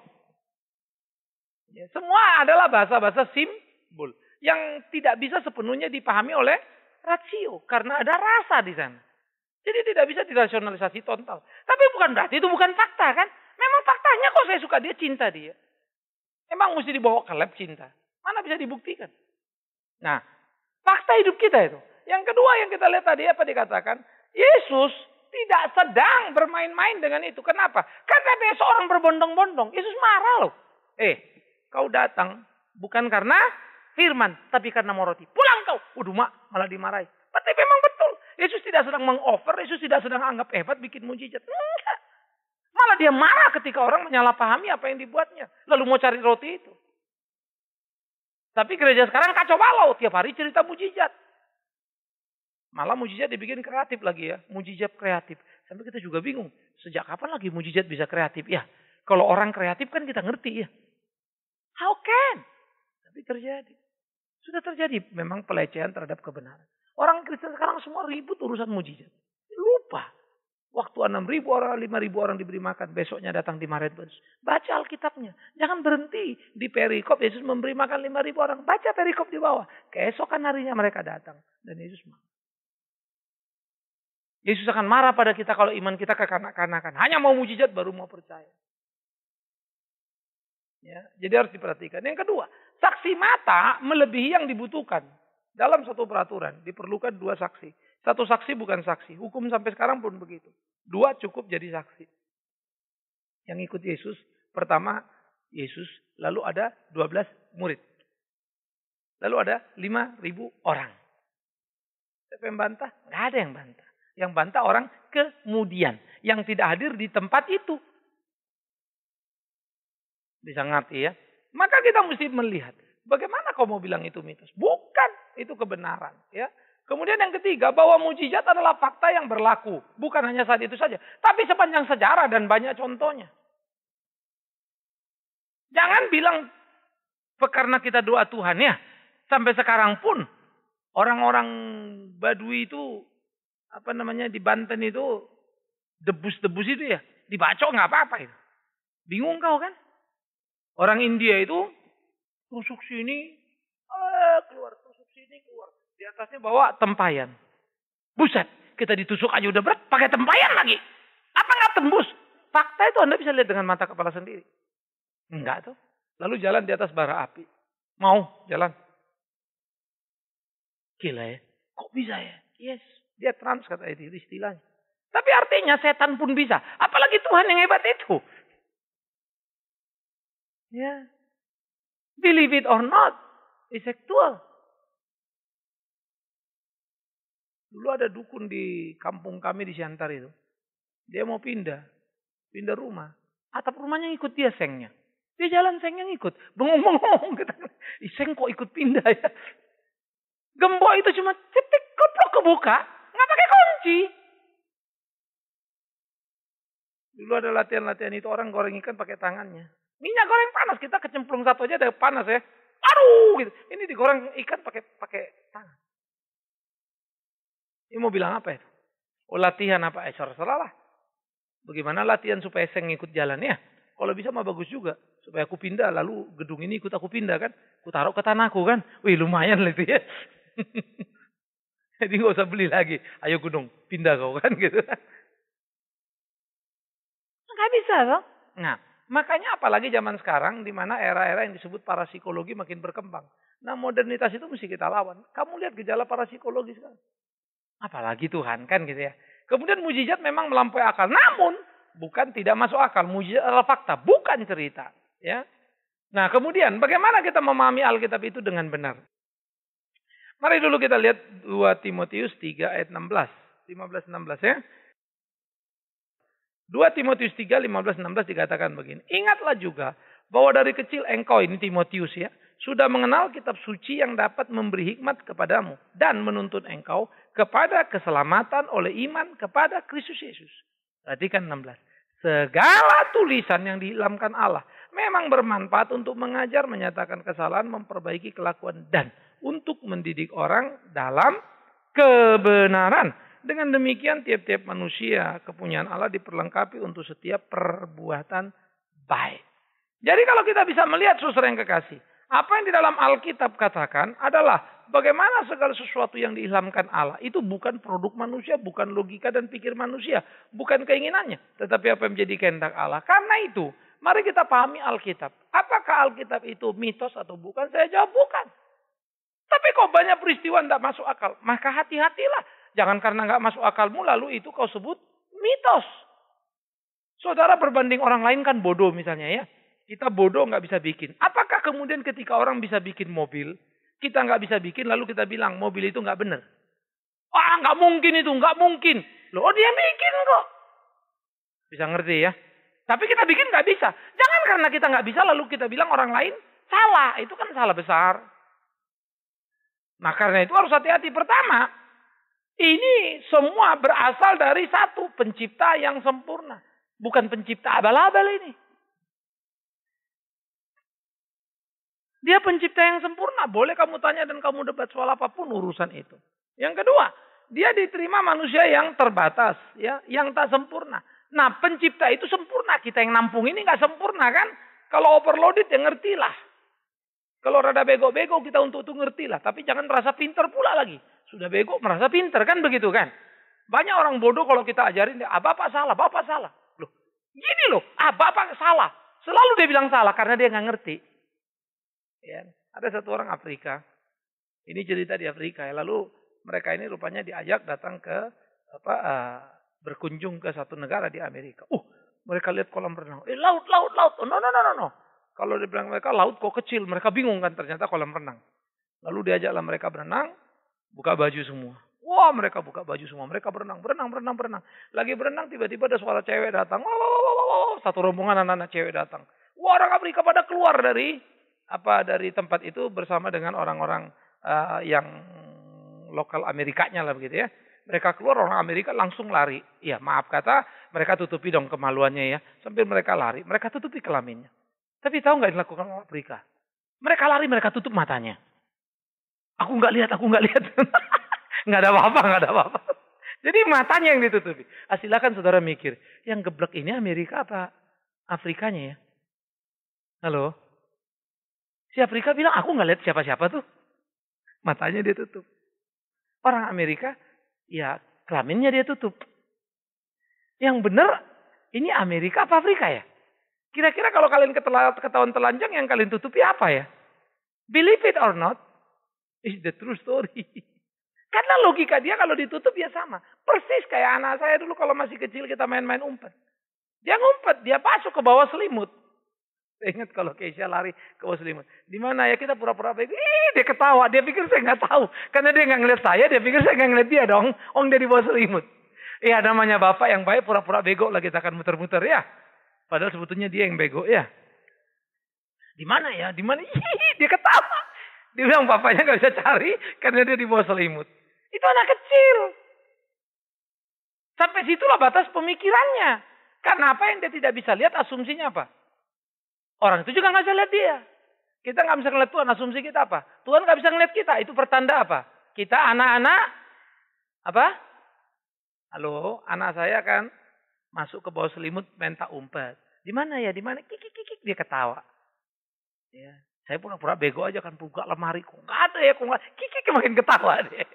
Ya, semua adalah bahasa-bahasa simbol yang tidak bisa sepenuhnya dipahami oleh rasio karena ada rasa di sana. Jadi tidak bisa dirasionalisasi total. Tapi bukan berarti itu bukan fakta kan? Makanya kok saya suka dia cinta dia. Emang mesti dibawa ke lab cinta. Mana bisa dibuktikan? Nah, fakta hidup kita itu. Yang kedua yang kita lihat tadi apa dikatakan? Yesus tidak sedang bermain-main dengan itu. Kenapa? Karena dia seorang berbondong-bondong. Yesus marah loh. Eh, kau datang bukan karena firman, tapi karena mau roti. Pulang kau. Waduh mak, malah dimarahi. Tapi memang betul. Yesus tidak sedang mengoffer. Yesus tidak sedang anggap hebat bikin mujizat. Enggak. Malah dia marah ketika orang menyalahpahami apa yang dibuatnya. Lalu mau cari roti itu. Tapi gereja sekarang kacau balau. Tiap hari cerita mujizat. Malah mujizat dibikin kreatif lagi ya. Mujizat kreatif. Sampai kita juga bingung. Sejak kapan lagi mujizat bisa kreatif? Ya, kalau orang kreatif kan kita ngerti ya. How can? Tapi terjadi. Sudah terjadi memang pelecehan terhadap kebenaran. Orang Kristen sekarang semua ribut urusan mujizat. Lupa Waktu 6.000 orang, 5.000 orang diberi makan. Besoknya datang di Maret. Baca Alkitabnya. Jangan berhenti di perikop. Yesus memberi makan 5.000 orang. Baca perikop di bawah. Keesokan harinya mereka datang. Dan Yesus marah. Yesus akan marah pada kita kalau iman kita kekanak-kanakan. Hanya mau mujizat baru mau percaya. Ya, jadi harus diperhatikan. Yang kedua, saksi mata melebihi yang dibutuhkan. Dalam satu peraturan diperlukan dua saksi. Satu saksi bukan saksi. Hukum sampai sekarang pun begitu. Dua cukup jadi saksi. Yang ikut Yesus, pertama Yesus, lalu ada 12 murid. Lalu ada 5.000 orang. Siapa yang bantah? Gak ada yang bantah. Yang bantah orang kemudian. Yang tidak hadir di tempat itu. Bisa ngerti ya? Maka kita mesti melihat. Bagaimana kau mau bilang itu mitos? Bukan. Itu kebenaran. ya. Kemudian yang ketiga, bahwa mujizat adalah fakta yang berlaku. Bukan hanya saat itu saja. Tapi sepanjang sejarah dan banyak contohnya. Jangan bilang karena kita doa Tuhan ya. Sampai sekarang pun orang-orang Badui itu apa namanya di Banten itu debus-debus itu ya dibacok nggak apa-apa itu. Bingung kau kan? Orang India itu rusuk sini, di atasnya bawa tempayan. Buset, kita ditusuk aja udah berat, pakai tempayan lagi. Apa nggak tembus? Fakta itu Anda bisa lihat dengan mata kepala sendiri. Enggak tuh. Lalu jalan di atas bara api. Mau jalan. Gila ya. Kok bisa ya? Yes. Dia trans kata itu istilahnya. Tapi artinya setan pun bisa. Apalagi Tuhan yang hebat itu. Ya. Believe it or not. It's actual. Dulu ada dukun di kampung kami di Siantar itu. Dia mau pindah. Pindah rumah. Atap rumahnya ikut dia sengnya. Dia jalan sengnya ngikut. Bengong-bengong. <laughs> Gitu. Seng kok ikut pindah ya. Gembok itu cuma cetik keplok kebuka. Nggak pakai kunci. Dulu ada latihan-latihan itu orang goreng ikan pakai tangannya. Minyak goreng panas. Kita kecemplung satu aja ada panas ya. Aduh gitu. Ini digoreng ikan pakai pakai tangan. Ini mau bilang apa itu? Oh latihan apa? Eh serah lah. Bagaimana latihan supaya saya ngikut ya? Kalau bisa mah bagus juga. Supaya aku pindah, lalu gedung ini ikut aku pindah kan. Aku taruh ke tanahku kan. Wih lumayan lah itu ya. <laughs> Jadi gak usah beli lagi. Ayo gunung, pindah kau kan gitu. Gak bisa dong. Nah, Makanya apalagi zaman sekarang di mana era-era yang disebut para psikologi makin berkembang. Nah modernitas itu mesti kita lawan. Kamu lihat gejala para psikologi sekarang. Apalagi Tuhan kan gitu ya. Kemudian mujizat memang melampaui akal. Namun bukan tidak masuk akal. Mujizat adalah fakta, bukan cerita. Ya. Nah kemudian bagaimana kita memahami Alkitab itu dengan benar? Mari dulu kita lihat 2 Timotius 3 ayat 16. 15 16 ya. 2 Timotius 3 15 16 dikatakan begini. Ingatlah juga bahwa dari kecil engkau ini Timotius ya sudah mengenal kitab suci yang dapat memberi hikmat kepadamu dan menuntun engkau kepada keselamatan oleh iman kepada Kristus Yesus. Perhatikan 16. Segala tulisan yang diilamkan Allah memang bermanfaat untuk mengajar, menyatakan kesalahan, memperbaiki kelakuan dan untuk mendidik orang dalam kebenaran. Dengan demikian tiap-tiap manusia kepunyaan Allah diperlengkapi untuk setiap perbuatan baik. Jadi kalau kita bisa melihat susur yang kekasih, apa yang di dalam Alkitab katakan adalah Bagaimana segala sesuatu yang diilhamkan Allah itu bukan produk manusia, bukan logika dan pikir manusia, bukan keinginannya, tetapi apa yang menjadi kehendak Allah. Karena itu, mari kita pahami Alkitab. Apakah Alkitab itu mitos atau bukan? Saya jawab bukan. Tapi kok banyak peristiwa tidak masuk akal? Maka hati-hatilah. Jangan karena nggak masuk akalmu lalu itu kau sebut mitos. Saudara berbanding orang lain kan bodoh misalnya ya. Kita bodoh nggak bisa bikin. Apakah kemudian ketika orang bisa bikin mobil, kita nggak bisa bikin lalu kita bilang mobil itu nggak benar. Wah nggak mungkin itu, nggak mungkin. Loh oh, dia bikin kok. Bisa ngerti ya? Tapi kita bikin nggak bisa. Jangan karena kita nggak bisa lalu kita bilang orang lain salah. Itu kan salah besar. Nah karena itu harus hati-hati. Pertama, ini semua berasal dari satu pencipta yang sempurna. Bukan pencipta abal-abal ini. Dia pencipta yang sempurna. Boleh kamu tanya dan kamu debat soal apapun urusan itu. Yang kedua, dia diterima manusia yang terbatas, ya, yang tak sempurna. Nah, pencipta itu sempurna. Kita yang nampung ini nggak sempurna kan? Kalau overloaded ya ngertilah. Kalau rada bego-bego kita untuk itu ngertilah. Tapi jangan merasa pinter pula lagi. Sudah bego merasa pinter kan begitu kan? Banyak orang bodoh kalau kita ajarin, ah bapak salah, bapak salah. Loh, gini loh, ah bapak salah. Selalu dia bilang salah karena dia nggak ngerti. Ya. Ada satu orang Afrika. Ini cerita di Afrika. Ya. Lalu mereka ini rupanya diajak datang ke apa uh, berkunjung ke satu negara di Amerika. Uh, mereka lihat kolam renang. Eh, laut, laut, laut. Oh, no, no, no, no, no. Kalau dibilang mereka laut kok kecil, mereka bingung kan ternyata kolam renang. Lalu diajaklah mereka berenang, buka baju semua. Wah mereka buka baju semua, mereka berenang, berenang, berenang, berenang. Lagi berenang tiba-tiba ada suara cewek datang. Wah, wah, wah, wah, wah. Satu rombongan anak-anak cewek datang. Wah orang Afrika pada keluar dari apa dari tempat itu bersama dengan orang-orang uh, yang lokal Amerikanya lah begitu ya. Mereka keluar orang Amerika langsung lari. Ya maaf kata mereka tutupi dong kemaluannya ya. Sambil mereka lari, mereka tutupi kelaminnya. Tapi tahu nggak dilakukan orang Afrika? Mereka lari, mereka tutup matanya. Aku nggak lihat, aku nggak lihat. <laughs> nggak ada apa-apa, nggak ada apa-apa. Jadi matanya yang ditutupi. Ah, silakan saudara mikir, yang geblek ini Amerika apa Afrikanya ya? Halo? Si Afrika bilang, aku nggak lihat siapa-siapa tuh. Matanya dia tutup. Orang Amerika, ya kelaminnya dia tutup. Yang benar, ini Amerika apa Afrika ya? Kira-kira kalau kalian ketahuan telanjang, yang kalian tutupi apa ya? Believe it or not, is the true story. <laughs> Karena logika dia kalau ditutup ya sama. Persis kayak anak saya dulu kalau masih kecil kita main-main umpet. Dia ngumpet, dia masuk ke bawah selimut. Saya ingat kalau Keisha lari ke Muslimat. Di mana ya kita pura-pura baik. Ih, dia ketawa. Dia pikir saya nggak tahu. Karena dia nggak ngeliat saya. Dia pikir saya nggak ngeliat dia dong. Ong dia di bawah selimut. Iya namanya bapak yang baik pura-pura bego lah kita akan muter-muter ya. Padahal sebetulnya dia yang bego ya. Di mana ya? Di mana? <laughs> dia ketawa. Dia bilang bapaknya nggak bisa cari karena dia di bawah selimut. Itu anak kecil. Sampai situlah batas pemikirannya. Karena apa yang dia tidak bisa lihat asumsinya apa? Orang itu juga nggak bisa lihat dia. Kita nggak bisa ngeliat Tuhan. Asumsi kita apa? Tuhan nggak bisa ngeliat kita. Itu pertanda apa? Kita anak-anak apa? Halo, anak saya kan masuk ke bawah selimut minta umpet. Di mana ya? Di mana? Kikik kikik dia ketawa. Ya. Saya pura-pura bego aja kan buka lemari kok nggak ada ya kok nggak kikik makin ketawa deh.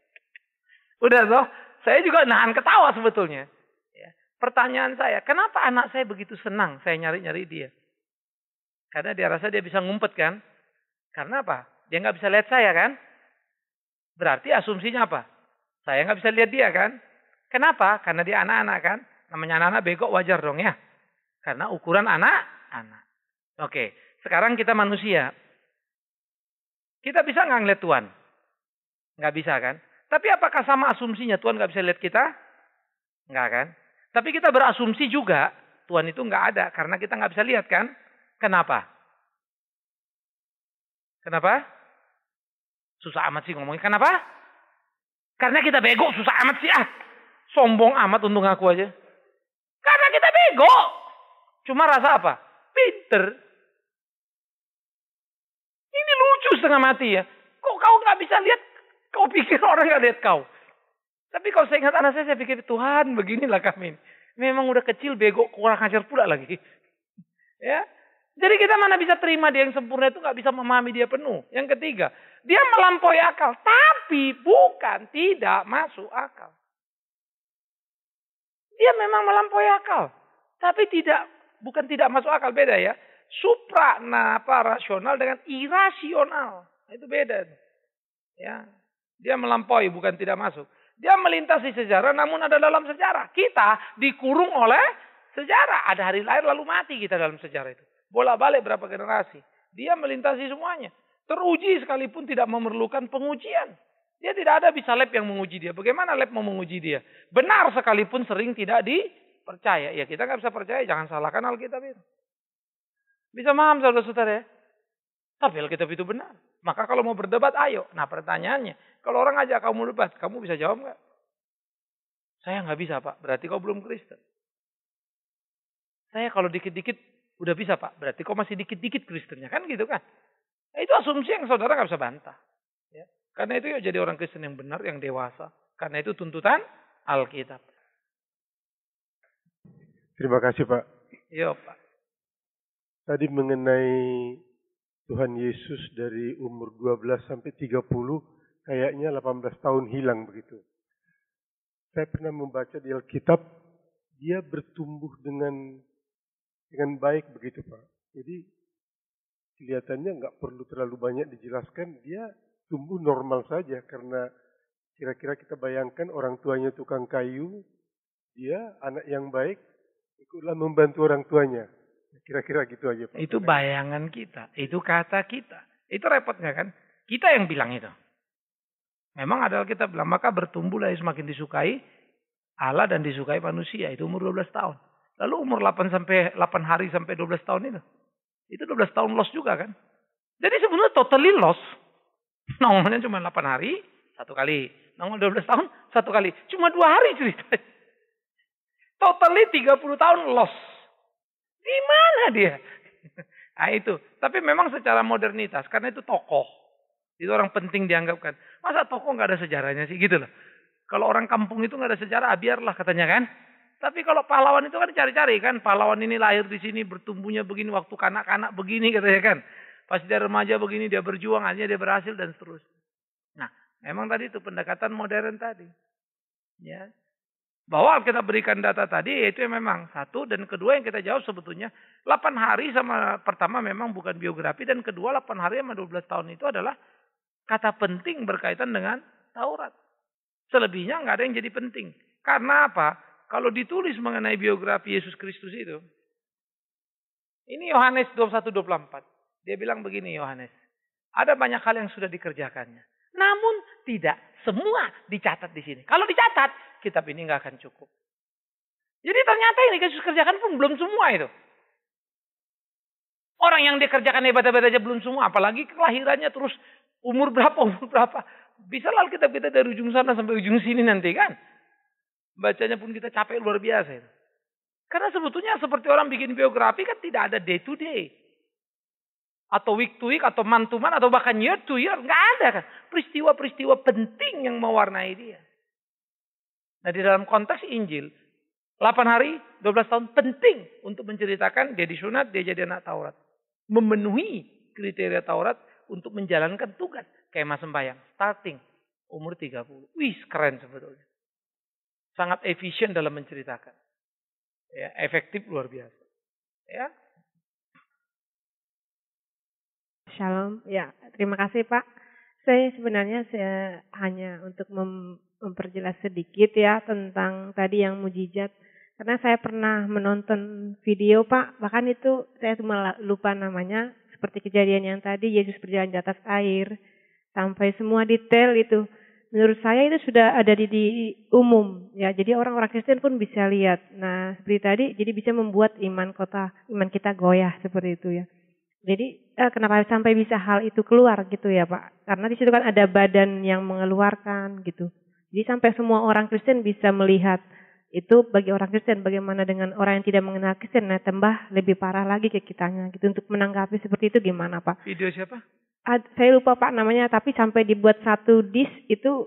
<laughs> Udah toh, saya juga nahan ketawa sebetulnya. Ya. Pertanyaan saya, kenapa anak saya begitu senang saya nyari-nyari dia? Karena dia rasa dia bisa ngumpet kan. Karena apa? Dia nggak bisa lihat saya kan. Berarti asumsinya apa? Saya nggak bisa lihat dia kan. Kenapa? Karena dia anak-anak kan. Namanya anak-anak bego wajar dong ya. Karena ukuran anak-anak. Oke, sekarang kita manusia. Kita bisa nggak ngeliat Tuhan? Nggak bisa kan? Tapi apakah sama asumsinya Tuhan nggak bisa lihat kita? Nggak kan? Tapi kita berasumsi juga Tuhan itu nggak ada karena kita nggak bisa lihat kan? Kenapa? Kenapa? Susah amat sih ngomongin. Kenapa? Karena kita bego, susah amat sih ah. Sombong amat untuk ngaku aja. Karena kita bego. Cuma rasa apa? Pinter. Ini lucu setengah mati ya. Kok kau nggak bisa lihat? Kau pikir orang nggak lihat kau. Tapi kalau saya ingat anak saya, saya pikir Tuhan beginilah kami. Memang udah kecil bego kurang ajar pula lagi. <laughs> Ya, jadi kita mana bisa terima dia yang sempurna itu nggak bisa memahami dia penuh. Yang ketiga, dia melampaui akal, tapi bukan tidak masuk akal. Dia memang melampaui akal, tapi tidak bukan tidak masuk akal beda ya. Supra apa rasional dengan irasional nah, itu beda. Ya, dia melampaui bukan tidak masuk. Dia melintasi sejarah namun ada dalam sejarah. Kita dikurung oleh sejarah. Ada hari lahir lalu mati kita dalam sejarah itu. Bola balik berapa generasi. Dia melintasi semuanya. Teruji sekalipun tidak memerlukan pengujian. Dia tidak ada bisa lab yang menguji dia. Bagaimana lab mau menguji dia? Benar sekalipun sering tidak dipercaya. Ya kita nggak bisa percaya, jangan salahkan Alkitab itu. Bisa paham saudara-saudara ya? Tapi Alkitab itu benar. Maka kalau mau berdebat, ayo. Nah pertanyaannya, kalau orang ajak kamu debat, kamu bisa jawab nggak? Saya nggak bisa pak, berarti kau belum Kristen. Saya kalau dikit-dikit Udah bisa pak, berarti kok masih dikit-dikit Kristennya kan gitu kan. Nah, itu asumsi yang saudara nggak bisa bantah. Ya. Karena itu ya jadi orang Kristen yang benar, yang dewasa. Karena itu tuntutan Alkitab. Terima kasih Pak. Iya Pak. Tadi mengenai Tuhan Yesus dari umur 12 sampai 30, kayaknya 18 tahun hilang begitu. Saya pernah membaca di Alkitab, dia bertumbuh dengan dengan baik begitu Pak. Jadi kelihatannya nggak perlu terlalu banyak dijelaskan, dia tumbuh normal saja karena kira-kira kita bayangkan orang tuanya tukang kayu, dia anak yang baik, ikutlah membantu orang tuanya. Kira-kira gitu aja Pak. Itu bayangan kita, itu kata kita. Itu repot nggak kan? Kita yang bilang itu. Memang adalah kita bilang, maka bertumbuhlah semakin disukai Allah dan disukai manusia. Itu umur 12 tahun. Lalu umur 8 sampai 8 hari sampai 12 tahun itu. Itu 12 tahun loss juga kan. Jadi sebenarnya totally loss. <laughs> Nongolnya cuma 8 hari, satu kali. Nongol 12 tahun, satu kali. Cuma dua hari ceritanya. <laughs> Totally 30 tahun loss. Di mana dia? <laughs> Nah itu. Tapi memang secara modernitas, karena itu tokoh. Itu orang penting dianggapkan. Masa tokoh nggak ada sejarahnya sih? Gitu loh. Kalau orang kampung itu nggak ada sejarah, ah, biarlah katanya kan. Tapi kalau pahlawan itu kan cari-cari kan. Pahlawan ini lahir di sini, bertumbuhnya begini, waktu kanak-kanak begini katanya kan. Pas dia remaja begini, dia berjuang, akhirnya dia berhasil dan seterusnya. Nah, memang tadi itu pendekatan modern tadi. Ya. Bahwa kita berikan data tadi yaitu yang memang satu dan kedua yang kita jawab sebetulnya 8 hari sama pertama memang bukan biografi dan kedua 8 hari sama 12 tahun itu adalah kata penting berkaitan dengan Taurat. Selebihnya nggak ada yang jadi penting. Karena apa? kalau ditulis mengenai biografi Yesus Kristus itu. Ini Yohanes 21-24. Dia bilang begini Yohanes. Ada banyak hal yang sudah dikerjakannya. Namun tidak semua dicatat di sini. Kalau dicatat, kitab ini nggak akan cukup. Jadi ternyata ini Yesus kerjakan pun belum semua itu. Orang yang dikerjakan hebat-hebat aja belum semua. Apalagi kelahirannya terus umur berapa, umur berapa. Bisa lalu kita kita dari ujung sana sampai ujung sini nanti kan. Bacanya pun kita capek luar biasa. Karena sebetulnya seperti orang bikin biografi kan tidak ada day to day. Atau week to week, atau month to month, atau bahkan year to year. Nggak ada kan. Peristiwa-peristiwa penting yang mewarnai dia. Nah di dalam konteks Injil, 8 hari, 12 tahun penting untuk menceritakan dia disunat, dia jadi anak Taurat. Memenuhi kriteria Taurat untuk menjalankan tugas. Kayak mas sembayang, starting umur 30. Wih keren sebetulnya sangat efisien dalam menceritakan. Ya, efektif luar biasa. Ya. Shalom. Ya, terima kasih Pak. Saya sebenarnya saya hanya untuk mem memperjelas sedikit ya tentang tadi yang mujizat. Karena saya pernah menonton video Pak, bahkan itu saya cuma lupa namanya, seperti kejadian yang tadi Yesus berjalan di atas air sampai semua detail itu menurut saya itu sudah ada di, di umum ya jadi orang-orang Kristen pun bisa lihat nah seperti tadi jadi bisa membuat iman kota iman kita goyah seperti itu ya jadi eh, kenapa sampai bisa hal itu keluar gitu ya Pak karena di situ kan ada badan yang mengeluarkan gitu jadi sampai semua orang Kristen bisa melihat itu bagi orang Kristen bagaimana dengan orang yang tidak mengenal Kristen nah tambah lebih parah lagi ke kitanya gitu untuk menanggapi seperti itu gimana Pak? Video siapa? Ad, saya lupa Pak namanya tapi sampai dibuat satu dis itu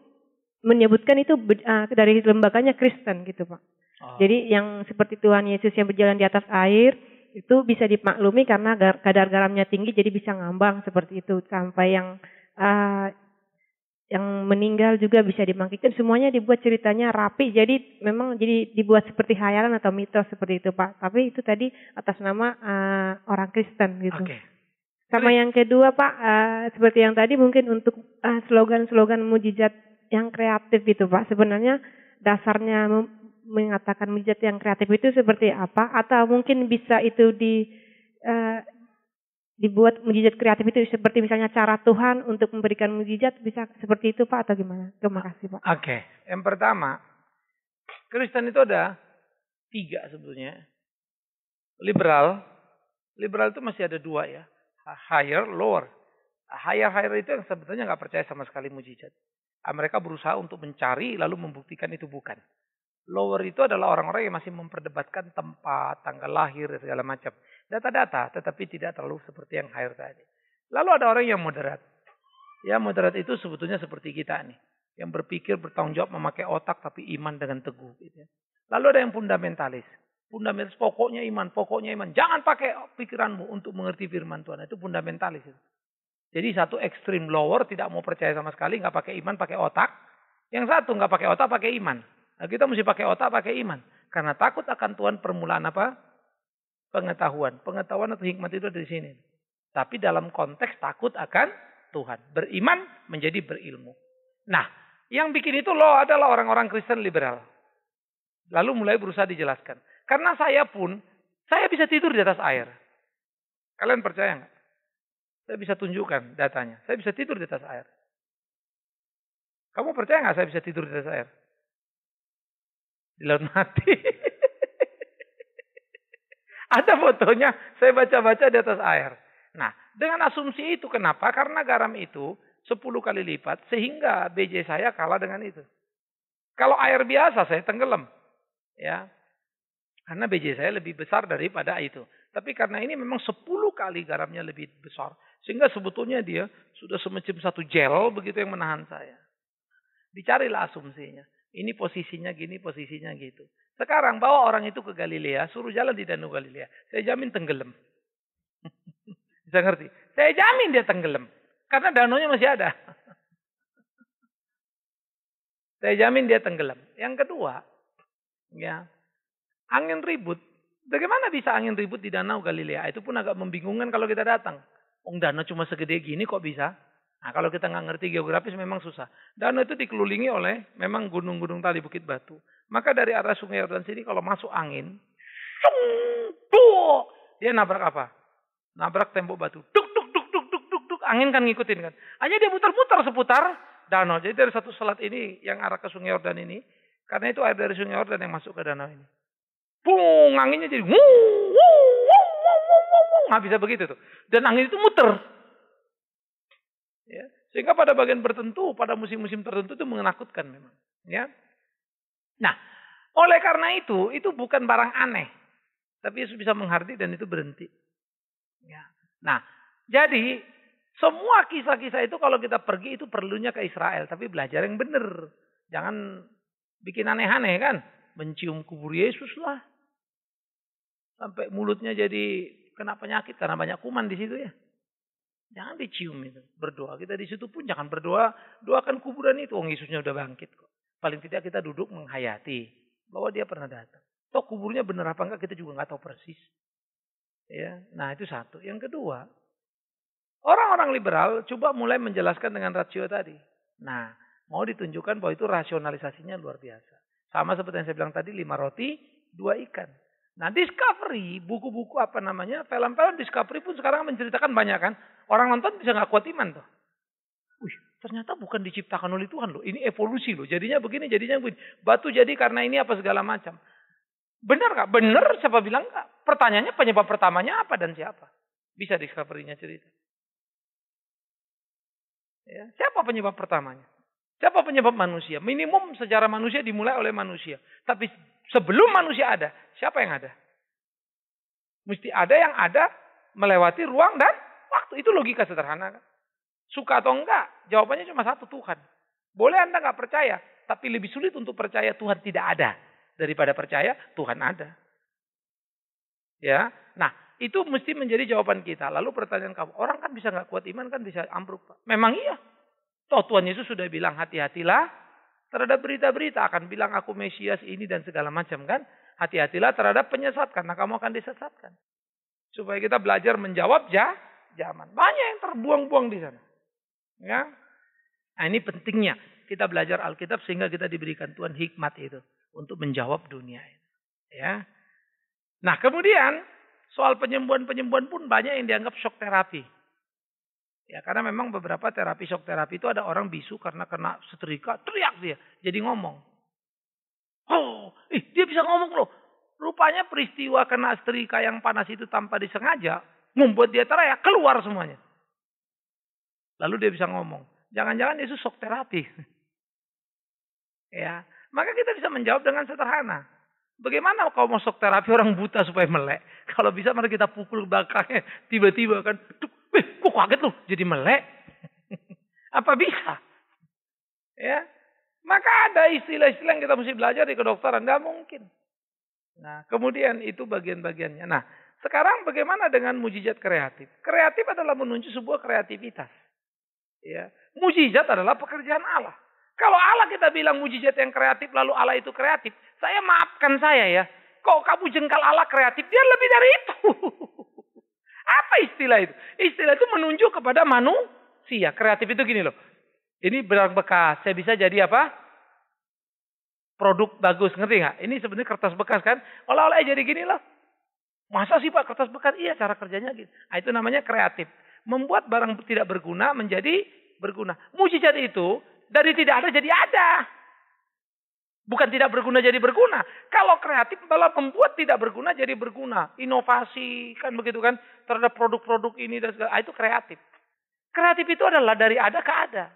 menyebutkan itu uh, dari lembaganya Kristen gitu Pak. Oh. Jadi yang seperti Tuhan Yesus yang berjalan di atas air itu bisa dimaklumi karena kadar garamnya tinggi jadi bisa ngambang seperti itu sampai yang uh, yang meninggal juga bisa dibangkitkan semuanya dibuat ceritanya rapi jadi memang jadi dibuat seperti khayalan atau mitos seperti itu pak tapi itu tadi atas nama uh, orang Kristen gitu okay. sama Terus. yang kedua pak uh, seperti yang tadi mungkin untuk uh, slogan-slogan mujizat yang kreatif gitu pak sebenarnya dasarnya mengatakan mujizat yang kreatif itu seperti apa atau mungkin bisa itu di uh, dibuat mujizat kreatif itu seperti misalnya cara Tuhan untuk memberikan mujizat bisa seperti itu Pak atau gimana? Terima kasih Pak. Oke, okay. yang pertama Kristen itu ada tiga sebetulnya. Liberal, liberal itu masih ada dua ya, higher, lower. Higher, higher itu yang sebetulnya nggak percaya sama sekali mujizat. Ah, mereka berusaha untuk mencari lalu membuktikan itu bukan. Lower itu adalah orang-orang yang masih memperdebatkan tempat, tanggal lahir, segala macam data-data, tetapi tidak terlalu seperti yang air tadi. Lalu ada orang yang moderat. Ya moderat itu sebetulnya seperti kita nih. Yang berpikir bertanggung jawab memakai otak tapi iman dengan teguh. Gitu ya. Lalu ada yang fundamentalis. Fundamentalis pokoknya iman, pokoknya iman. Jangan pakai pikiranmu untuk mengerti firman Tuhan. Itu fundamentalis. Jadi satu ekstrim lower tidak mau percaya sama sekali, nggak pakai iman, pakai otak. Yang satu nggak pakai otak, pakai iman. Nah, kita mesti pakai otak, pakai iman. Karena takut akan Tuhan permulaan apa? pengetahuan. Pengetahuan atau hikmat itu ada di sini. Tapi dalam konteks takut akan Tuhan. Beriman menjadi berilmu. Nah, yang bikin itu loh adalah orang-orang Kristen liberal. Lalu mulai berusaha dijelaskan. Karena saya pun, saya bisa tidur di atas air. Kalian percaya nggak? Saya bisa tunjukkan datanya. Saya bisa tidur di atas air. Kamu percaya nggak saya bisa tidur di atas air? Di laut mati. <laughs> Ada fotonya, saya baca-baca di atas air. Nah, dengan asumsi itu kenapa? Karena garam itu 10 kali lipat sehingga BJ saya kalah dengan itu. Kalau air biasa saya tenggelam. Ya. Karena BJ saya lebih besar daripada itu. Tapi karena ini memang 10 kali garamnya lebih besar. Sehingga sebetulnya dia sudah semacam satu gel begitu yang menahan saya. Dicarilah asumsinya. Ini posisinya gini, posisinya gitu. Sekarang bawa orang itu ke Galilea, suruh jalan di Danau Galilea. Saya jamin tenggelam. <laughs> Bisa ngerti? Saya jamin dia tenggelam. Karena danonya masih ada. <laughs> Saya jamin dia tenggelam. Yang kedua, ya angin ribut. Bagaimana bisa angin ribut di Danau Galilea? Itu pun agak membingungkan kalau kita datang. Ong danau cuma segede gini kok bisa? Nah, kalau kita nggak ngerti geografis memang susah. Danau itu dikelilingi oleh memang gunung-gunung tadi bukit batu. Maka dari arah sungai Yordan sini kalau masuk angin, tuh dia nabrak apa? Nabrak tembok batu. Duk, duk, duk, duk, duk, duk, duk. Angin kan ngikutin kan. Hanya dia mutar-mutar seputar danau. Jadi dari satu selat ini yang arah ke sungai Yordan ini, karena itu air dari sungai Yordan yang masuk ke danau ini. Pung, anginnya jadi wuh, wuh, wuh, wuh, wuh, wuh. Nggak bisa begitu tuh. Dan angin itu muter. Ya. Sehingga pada bagian tertentu, pada musim-musim tertentu itu menakutkan memang. Ya. Nah, oleh karena itu, itu bukan barang aneh. Tapi Yesus bisa menghardik dan itu berhenti. Ya. Nah, jadi semua kisah-kisah itu kalau kita pergi itu perlunya ke Israel. Tapi belajar yang benar. Jangan bikin aneh-aneh kan. Mencium kubur Yesus lah. Sampai mulutnya jadi kena penyakit karena banyak kuman di situ ya. Jangan dicium itu. Berdoa kita di situ pun jangan berdoa. Doakan kuburan itu. oh, Yesusnya udah bangkit kok. Paling tidak kita duduk menghayati bahwa dia pernah datang. Toh kuburnya benar apa enggak kita juga nggak tahu persis. Ya, nah itu satu. Yang kedua, orang-orang liberal coba mulai menjelaskan dengan rasio tadi. Nah, mau ditunjukkan bahwa itu rasionalisasinya luar biasa. Sama seperti yang saya bilang tadi, lima roti, dua ikan. Nah Discovery, buku-buku apa namanya, film-film Discovery pun sekarang menceritakan banyak kan. Orang nonton bisa nggak kuat iman tuh. Wih, ternyata bukan diciptakan oleh Tuhan loh. Ini evolusi loh. Jadinya begini, jadinya begini. Batu jadi karena ini apa segala macam. Benar gak? Benar siapa bilang gak? Pertanyaannya penyebab pertamanya apa dan siapa? Bisa Discovery-nya cerita. Ya, siapa penyebab pertamanya? Siapa penyebab manusia? Minimum sejarah manusia dimulai oleh manusia. Tapi Sebelum manusia ada, siapa yang ada? Mesti ada yang ada melewati ruang dan waktu. Itu logika sederhana. Kan? Suka atau enggak, jawabannya cuma satu, Tuhan. Boleh Anda enggak percaya, tapi lebih sulit untuk percaya Tuhan tidak ada daripada percaya Tuhan ada. Ya, nah itu mesti menjadi jawaban kita. Lalu pertanyaan kamu, orang kan bisa nggak kuat iman kan bisa ambruk. Pak. Memang iya. Toh Tuhan Yesus sudah bilang hati-hatilah terhadap berita-berita akan bilang aku Mesias ini dan segala macam kan. Hati-hatilah terhadap penyesat karena kamu akan disesatkan. Supaya kita belajar menjawab ja, zaman. Banyak yang terbuang-buang di sana. Ya. Nah, ini pentingnya kita belajar Alkitab sehingga kita diberikan Tuhan hikmat itu untuk menjawab dunia itu. Ya. Nah, kemudian soal penyembuhan-penyembuhan pun banyak yang dianggap shock terapi. Ya, karena memang beberapa terapi shock terapi itu ada orang bisu karena kena setrika, teriak dia, jadi ngomong. Oh, ih, dia bisa ngomong loh. Rupanya peristiwa kena setrika yang panas itu tanpa disengaja membuat dia teriak keluar semuanya. Lalu dia bisa ngomong. Jangan-jangan Yesus shock terapi. ya, maka kita bisa menjawab dengan sederhana. Bagaimana kau mau shock terapi orang buta supaya melek? Kalau bisa mari kita pukul belakangnya tiba-tiba kan. Tuk, Wih, kok kaget lu jadi melek? <laughs> Apa bisa? Ya, maka ada istilah-istilah yang kita mesti belajar di kedokteran. Tidak mungkin. Nah, kemudian itu bagian-bagiannya. Nah, sekarang bagaimana dengan mujizat kreatif? Kreatif adalah menunjuk sebuah kreativitas. Ya, mujizat adalah pekerjaan Allah. Kalau Allah kita bilang mujizat yang kreatif lalu Allah itu kreatif, saya maafkan saya ya. Kok kamu jengkal Allah kreatif? Dia lebih dari itu. <laughs> Apa istilah itu? Istilah itu menunjuk kepada manusia. Kreatif itu gini loh. Ini barang bekas. Saya bisa jadi apa? Produk bagus. Ngerti nggak? Ini sebenarnya kertas bekas kan? Olah-olah jadi gini loh. Masa sih Pak kertas bekas? Iya cara kerjanya gitu. Nah, itu namanya kreatif. Membuat barang tidak berguna menjadi berguna. Mujizat itu dari tidak ada jadi ada. Bukan tidak berguna jadi berguna. Kalau kreatif malah membuat tidak berguna jadi berguna. Inovasi kan begitu kan terhadap produk-produk ini dan segala. Ah, itu kreatif. Kreatif itu adalah dari ada ke ada.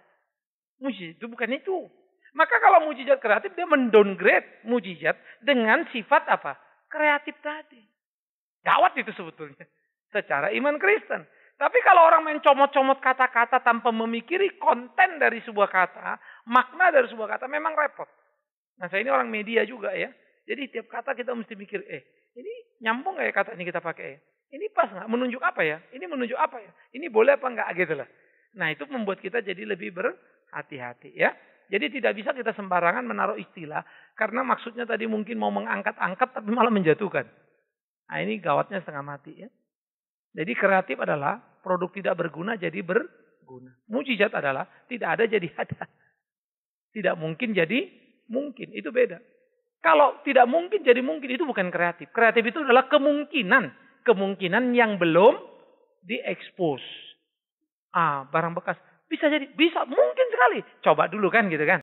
Mujizat itu bukan itu. Maka kalau mujizat kreatif dia mendowngrade mujizat dengan sifat apa? Kreatif tadi. Gawat itu sebetulnya. Secara iman Kristen. Tapi kalau orang main comot-comot kata-kata tanpa memikiri konten dari sebuah kata, makna dari sebuah kata memang repot. Nah saya ini orang media juga ya. Jadi tiap kata kita mesti mikir, eh ini nyambung gak ya kata ini kita pakai? Ya? Ini pas nggak? Menunjuk apa ya? Ini menunjuk apa ya? Ini boleh apa nggak? Gitu lah. Nah itu membuat kita jadi lebih berhati-hati ya. Jadi tidak bisa kita sembarangan menaruh istilah karena maksudnya tadi mungkin mau mengangkat-angkat tapi malah menjatuhkan. Nah ini gawatnya setengah mati ya. Jadi kreatif adalah produk tidak berguna jadi berguna. Mujizat adalah tidak ada jadi <laughs> ada. Tidak mungkin jadi mungkin. Itu beda. Kalau tidak mungkin jadi mungkin itu bukan kreatif. Kreatif itu adalah kemungkinan kemungkinan yang belum diekspos. Ah, barang bekas bisa jadi bisa mungkin sekali. Coba dulu kan gitu kan.